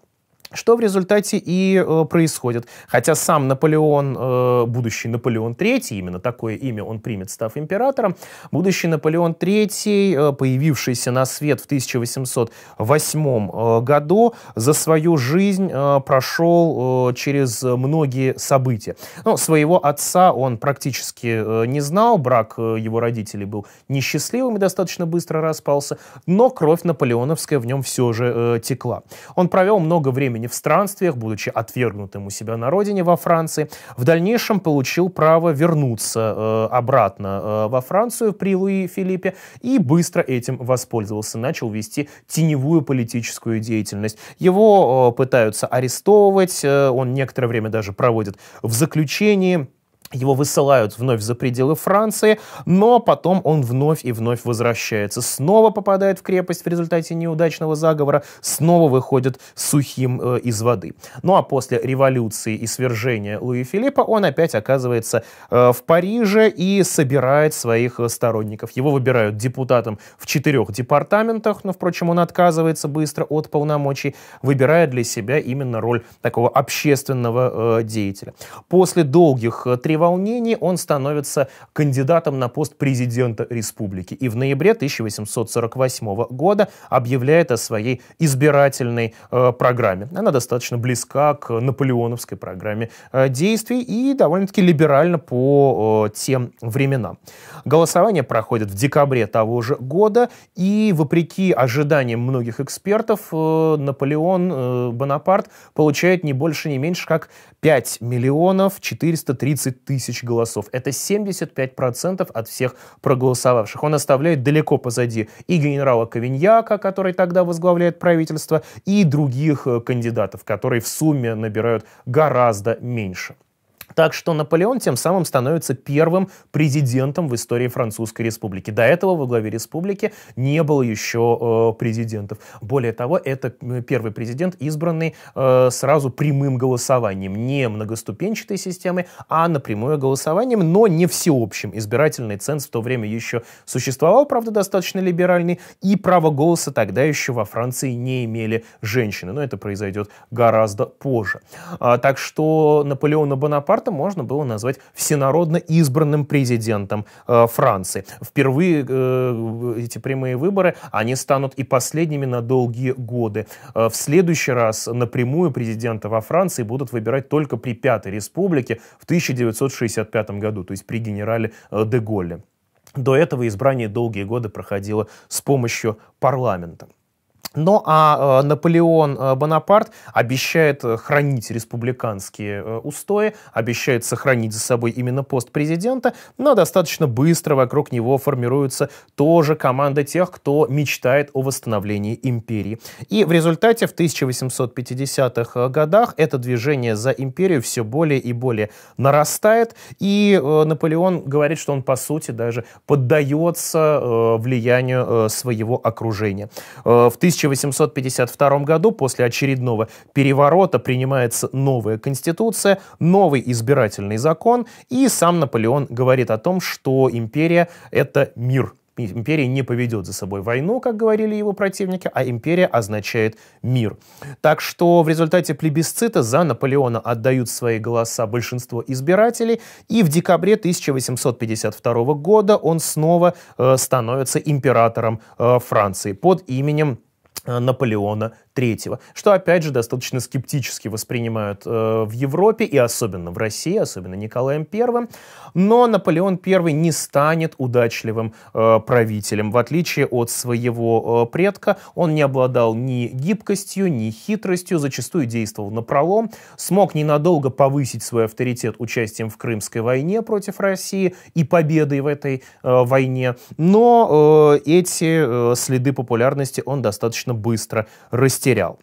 Speaker 1: что в результате и э, происходит. Хотя сам Наполеон, э, будущий Наполеон III, именно такое имя он примет, став императором, будущий Наполеон III, э, появившийся на свет в 1808 э, году, за свою жизнь э, прошел э, через многие события. Ну, своего отца он практически э, не знал, брак э, его родителей был несчастливым и достаточно быстро распался, но кровь наполеоновская в нем все же э, текла. Он провел много времени в странствиях, будучи отвергнутым у себя на родине во Франции, в дальнейшем получил право вернуться э, обратно э, во Францию при Луи Филиппе и быстро этим воспользовался, начал вести теневую политическую деятельность. Его э, пытаются арестовывать, э, он некоторое время даже проводит в заключении его высылают вновь за пределы Франции, но потом он вновь и вновь возвращается. Снова попадает в крепость в результате неудачного заговора, снова выходит сухим э, из воды. Ну а после революции и свержения Луи Филиппа он опять оказывается э, в Париже и собирает своих э, сторонников. Его выбирают депутатом в четырех департаментах, но, впрочем, он отказывается быстро от полномочий, выбирая для себя именно роль такого общественного э, деятеля. После долгих э, тревог волнении он становится кандидатом на пост президента республики и в ноябре 1848 года объявляет о своей избирательной э, программе. Она достаточно близка к наполеоновской программе э, действий и довольно-таки либерально по э, тем временам. Голосование проходит в декабре того же года, и вопреки ожиданиям многих экспертов, э, Наполеон э, Бонапарт получает не больше, не меньше, как 5 миллионов 430 тысяч голосов. Это 75% от всех проголосовавших. Он оставляет далеко позади и генерала Ковиньяка, который тогда возглавляет правительство, и других э, кандидатов, которые в сумме набирают гораздо меньше. Так что Наполеон тем самым становится первым президентом в истории Французской Республики. До этого во главе республики не было еще э, президентов. Более того, это первый президент, избранный э, сразу прямым голосованием, не многоступенчатой системой, а напрямую голосованием, но не всеобщим. Избирательный ценз в то время еще существовал, правда, достаточно либеральный, и право голоса тогда еще во Франции не имели женщины. Но это произойдет гораздо позже. А, так что Наполеона Бонапарта Декарта можно было назвать всенародно избранным президентом э, Франции. Впервые э, эти прямые выборы, они станут и последними на долгие годы. Э, в следующий раз напрямую президента во Франции будут выбирать только при Пятой Республике в 1965 году, то есть при генерале э, де Голле. До этого избрание долгие годы проходило с помощью парламента. Ну а э, Наполеон э, Бонапарт обещает э, хранить республиканские устои, обещает сохранить за собой именно пост президента, но достаточно быстро вокруг него формируется тоже команда тех, кто мечтает о восстановлении империи. И в результате в 1850-х годах это движение за империю все более и более нарастает, и Наполеон говорит, что он по сути даже поддается влиянию своего окружения. В 1850 1852 году после очередного переворота принимается новая конституция, новый избирательный закон, и сам Наполеон говорит о том, что империя — это мир, Империя не поведет за собой войну, как говорили его противники, а империя означает мир. Так что в результате плебисцита за Наполеона отдают свои голоса большинство избирателей, и в декабре 1852 года он снова э, становится императором э, Франции под именем Наполеона третьего, что, опять же, достаточно скептически воспринимают э, в Европе и особенно в России, особенно Николаем I. Но Наполеон I не станет удачливым э, правителем. В отличие от своего э, предка, он не обладал ни гибкостью, ни хитростью, зачастую действовал напролом, смог ненадолго повысить свой авторитет участием в Крымской войне против России и победой в этой э, войне, но э, эти э, следы популярности он достаточно быстро растянул растерял.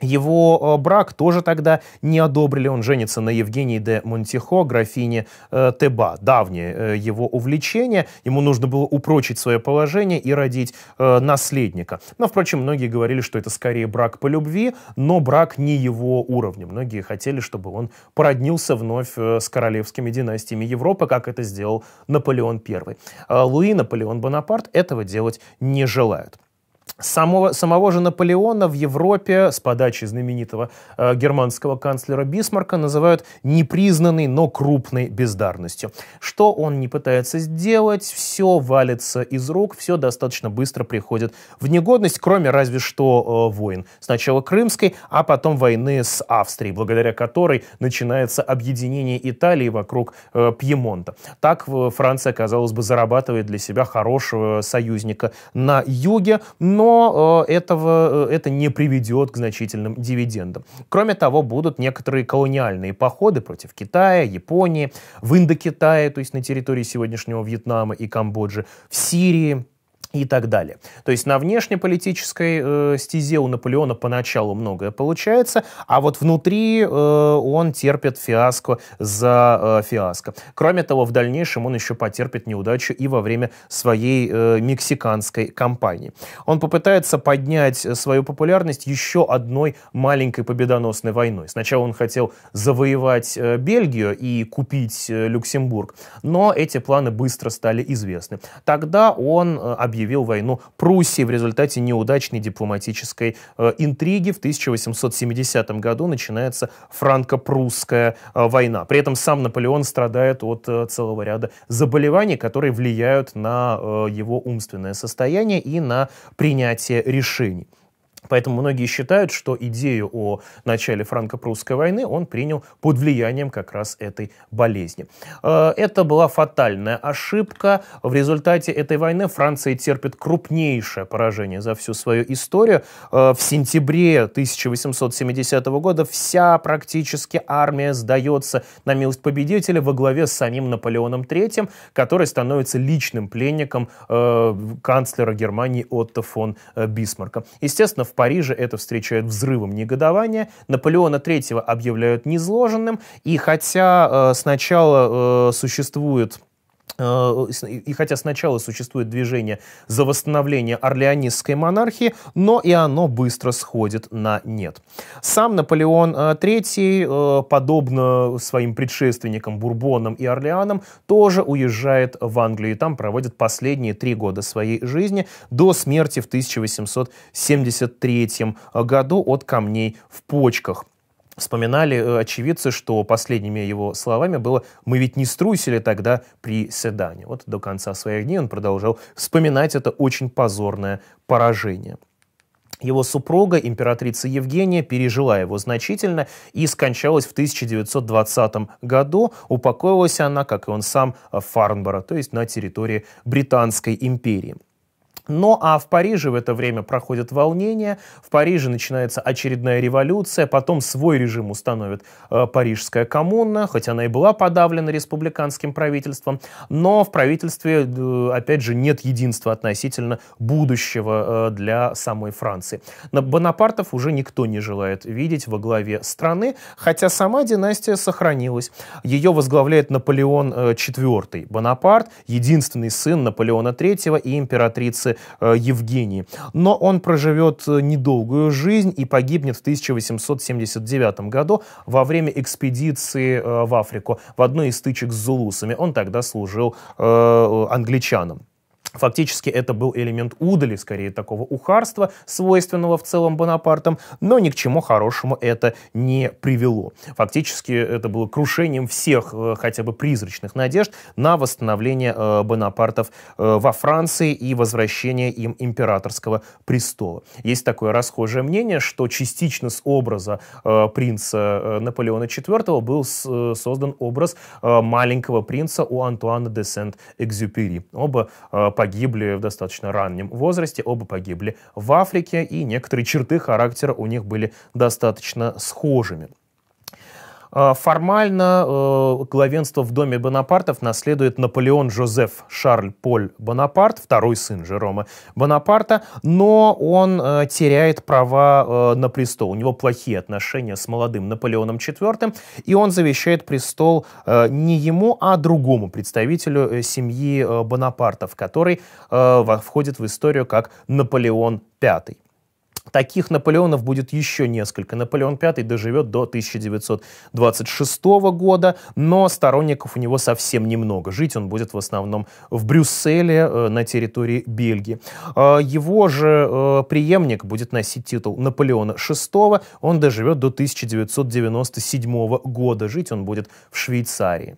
Speaker 1: Его э, брак тоже тогда не одобрили. Он женится на Евгении де Монтихо, графине э, Теба. Давнее э, его увлечение. Ему нужно было упрочить свое положение и родить э, наследника. Но, впрочем, многие говорили, что это скорее брак по любви, но брак не его уровня. Многие хотели, чтобы он породнился вновь э, с королевскими династиями Европы, как это сделал Наполеон I. Э, Луи Наполеон Бонапарт этого делать не желают. Самого, самого же Наполеона в Европе с подачи знаменитого э, германского канцлера Бисмарка называют непризнанной, но крупной бездарностью. Что он не пытается сделать, все валится из рук, все достаточно быстро приходит в негодность, кроме разве что э, войн. Сначала Крымской, а потом войны с Австрией, благодаря которой начинается объединение Италии вокруг э, Пьемонта. Так э, Франция, казалось бы, зарабатывает для себя хорошего э, союзника на юге, но э, этого, э, это не приведет к значительным дивидендам. Кроме того, будут некоторые колониальные походы против Китая, Японии, в Индокитае, то есть на территории сегодняшнего Вьетнама и Камбоджи, в Сирии, и так далее. То есть на внешнеполитической э, стезе у Наполеона поначалу многое получается, а вот внутри э, он терпит фиаско за э, фиаско. Кроме того, в дальнейшем он еще потерпит неудачу и во время своей э, мексиканской кампании. Он попытается поднять свою популярность еще одной маленькой победоносной войной. Сначала он хотел завоевать э, Бельгию и купить э, Люксембург, но эти планы быстро стали известны. Тогда он э, объявил объявил войну Пруссии в результате неудачной дипломатической э, интриги. В 1870 году начинается франко-прусская э, война. При этом сам Наполеон страдает от э, целого ряда заболеваний, которые влияют на его умственное состояние и на принятие решений. Поэтому многие считают, что идею о начале франко-прусской войны он принял под влиянием как раз этой болезни. Э, это была фатальная ошибка. В результате этой войны Франция терпит крупнейшее поражение за всю свою историю. Э, в сентябре 1870 года вся практически армия сдается на милость победителя во главе с самим Наполеоном III, который становится личным пленником э, канцлера Германии Отто фон Бисмарка. Естественно, в Париже это встречают взрывом негодования. Наполеона III объявляют незложенным. И хотя э, сначала э, существует Э, и хотя сначала существует движение за восстановление орлеонистской монархии, но и оно быстро сходит на нет. Сам Наполеон III, э, э, подобно своим предшественникам Бурбонам и Орлеанам, тоже уезжает в Англию и там проводит последние три года своей жизни до смерти в 1873 году от камней в почках вспоминали э, очевидцы, что последними его словами было «мы ведь не струсили тогда при седане». Вот до конца своих дней он продолжал вспоминать это очень позорное поражение. Его супруга, императрица Евгения, пережила его значительно и скончалась в 1920 году. Упокоилась она, как и он сам, в Фарнборо, то есть на территории Британской империи. Ну а в Париже в это время проходят волнения, в Париже начинается очередная революция, потом свой режим установит э, Парижская коммуна, хоть она и была подавлена республиканским правительством, но в правительстве, э, опять же, нет единства относительно будущего э, для самой Франции. На Бонапартов уже никто не желает видеть во главе страны, хотя сама династия сохранилась. Ее возглавляет Наполеон IV э, Бонапарт, единственный сын Наполеона III и императрицы писатель э, Евгений. Но он проживет э, недолгую жизнь и погибнет в 1879 году во время экспедиции э, в Африку в одной из стычек с зулусами. Он тогда служил англичанам. Фактически это был элемент удали, скорее такого ухарства, свойственного в целом Бонапартам, но ни к чему хорошему это не привело. Фактически это было крушением всех э, хотя бы призрачных надежд на восстановление э, Бонапартов э, во Франции и возвращение им императорского престола. Есть такое расхожее мнение, что частично с образа принца Наполеона IV был создан образ маленького принца у Антуана де Сент-Экзюпери. Оба, по погибли в достаточно раннем возрасте, оба погибли в Африке, и некоторые черты характера у них были достаточно схожими. А, формально э, главенство в доме Бонапартов наследует Наполеон Жозеф Шарль Поль Бонапарт, второй сын Жерома Бонапарта, но он э, теряет права э, на престол. У него плохие отношения с молодым Наполеоном IV, и он завещает престол не ему, а другому представителю семьи Бонапартов, который входит в историю как Наполеон V. Таких Наполеонов будет еще несколько. Наполеон V доживет до 1926 года, но сторонников у него совсем немного. Жить он будет в основном в Брюсселе э, на территории Бельгии. Э, его же э, преемник будет носить титул Наполеона VI. Он доживет до 1997 года. Жить он будет в Швейцарии.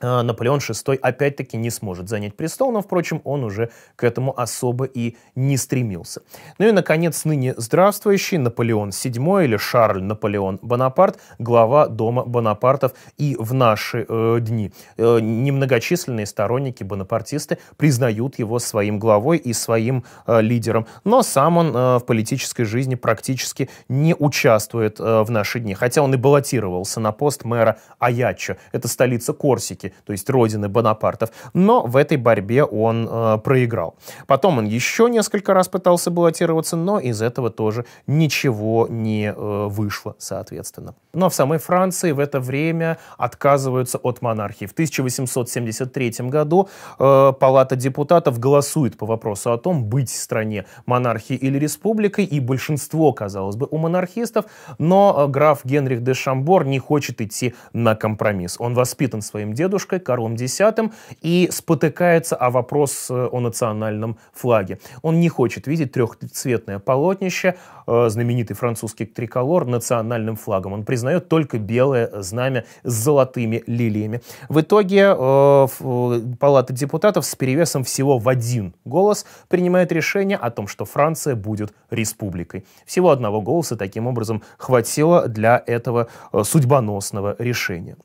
Speaker 1: А, Наполеон VI опять-таки не сможет занять престол, но, впрочем, он уже к этому особо и не стремился. Ну и, наконец, ныне здравствующий Наполеон VII или Шарль Наполеон Бонапарт, глава дома Бонапартов и в наши э, дни. Э, немногочисленные сторонники бонапартисты признают его своим главой и своим э, лидером, но сам он э, в политической жизни практически не участвует э, в наши дни, хотя он и баллотировался на пост мэра Аячо, это столица Корсики, Прибалтики, то есть родины Бонапартов, но в этой борьбе он э, проиграл. Потом он еще несколько раз пытался баллотироваться, но из этого тоже ничего не э, вышло, соответственно. Но ну, а в самой Франции в это время отказываются от монархии. В 1873 году э, Палата депутатов голосует по вопросу о том, быть в стране монархией или республикой, и большинство, казалось бы, у монархистов, но э, граф Генрих де Шамбор не хочет идти на компромисс. Он воспитан своим дедушкой, дедушкой Карлом X и спотыкается о вопрос э, о национальном флаге. Он не хочет видеть трехцветное полотнище, э, знаменитый французский триколор, национальным флагом. Он признает только белое знамя с золотыми лилиями. В итоге э, Палата депутатов с перевесом всего в один голос принимает решение о том, что Франция будет республикой. Всего одного голоса таким образом хватило для этого судьбоносного решения.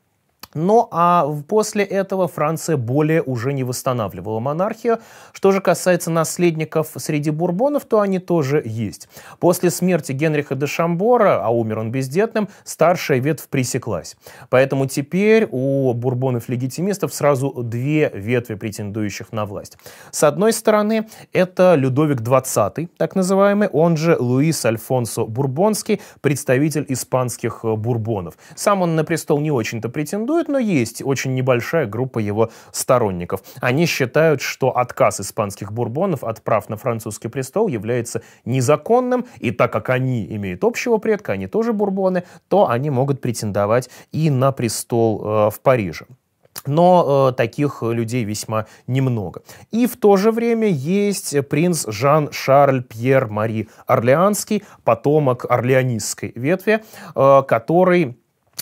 Speaker 1: Ну а после этого Франция более уже не восстанавливала монархию. Что же касается наследников среди бурбонов, то они тоже есть. После смерти Генриха де Шамбора, а умер он бездетным, старшая ветвь пресеклась. Поэтому теперь у бурбонов-легитимистов сразу две ветви, претендующих на власть. С одной стороны, это Людовик XX, так называемый, он же Луис Альфонсо Бурбонский, представитель испанских э, бурбонов. Сам он на престол не очень-то претендует, существует, но есть очень небольшая группа его сторонников. Они считают, что отказ испанских бурбонов от прав на французский престол является незаконным, и так как они имеют общего предка, они тоже бурбоны, то они могут претендовать и на престол э, в Париже. Но э, таких людей весьма немного. И в то же время есть принц Жан-Шарль Пьер Мари Орлеанский, потомок орлеанистской ветви, э, который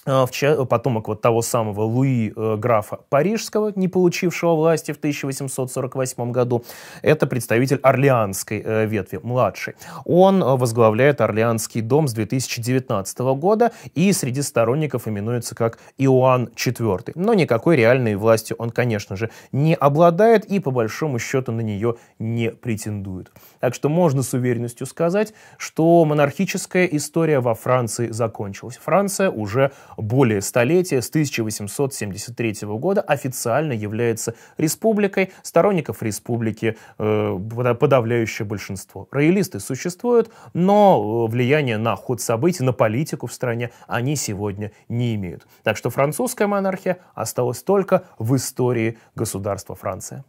Speaker 1: а, потомок вот того самого Луи э, графа Парижского, не получившего власти в 1848 году. Это представитель орлеанской э, ветви, младший. Он э, возглавляет Орлеанский дом с 2019 года и среди сторонников именуется как Иоанн IV. Но никакой реальной власти он, конечно же, не обладает и по большому счету на нее не претендует. Так что можно с уверенностью сказать, что монархическая история во Франции закончилась. Франция уже более столетия, с 1873 года, официально является республикой. Сторонников республики э, подавляющее большинство. Роялисты существуют, но э, влияние на ход событий, на политику в стране они сегодня не имеют. Так что французская монархия осталась только в истории государства Франция.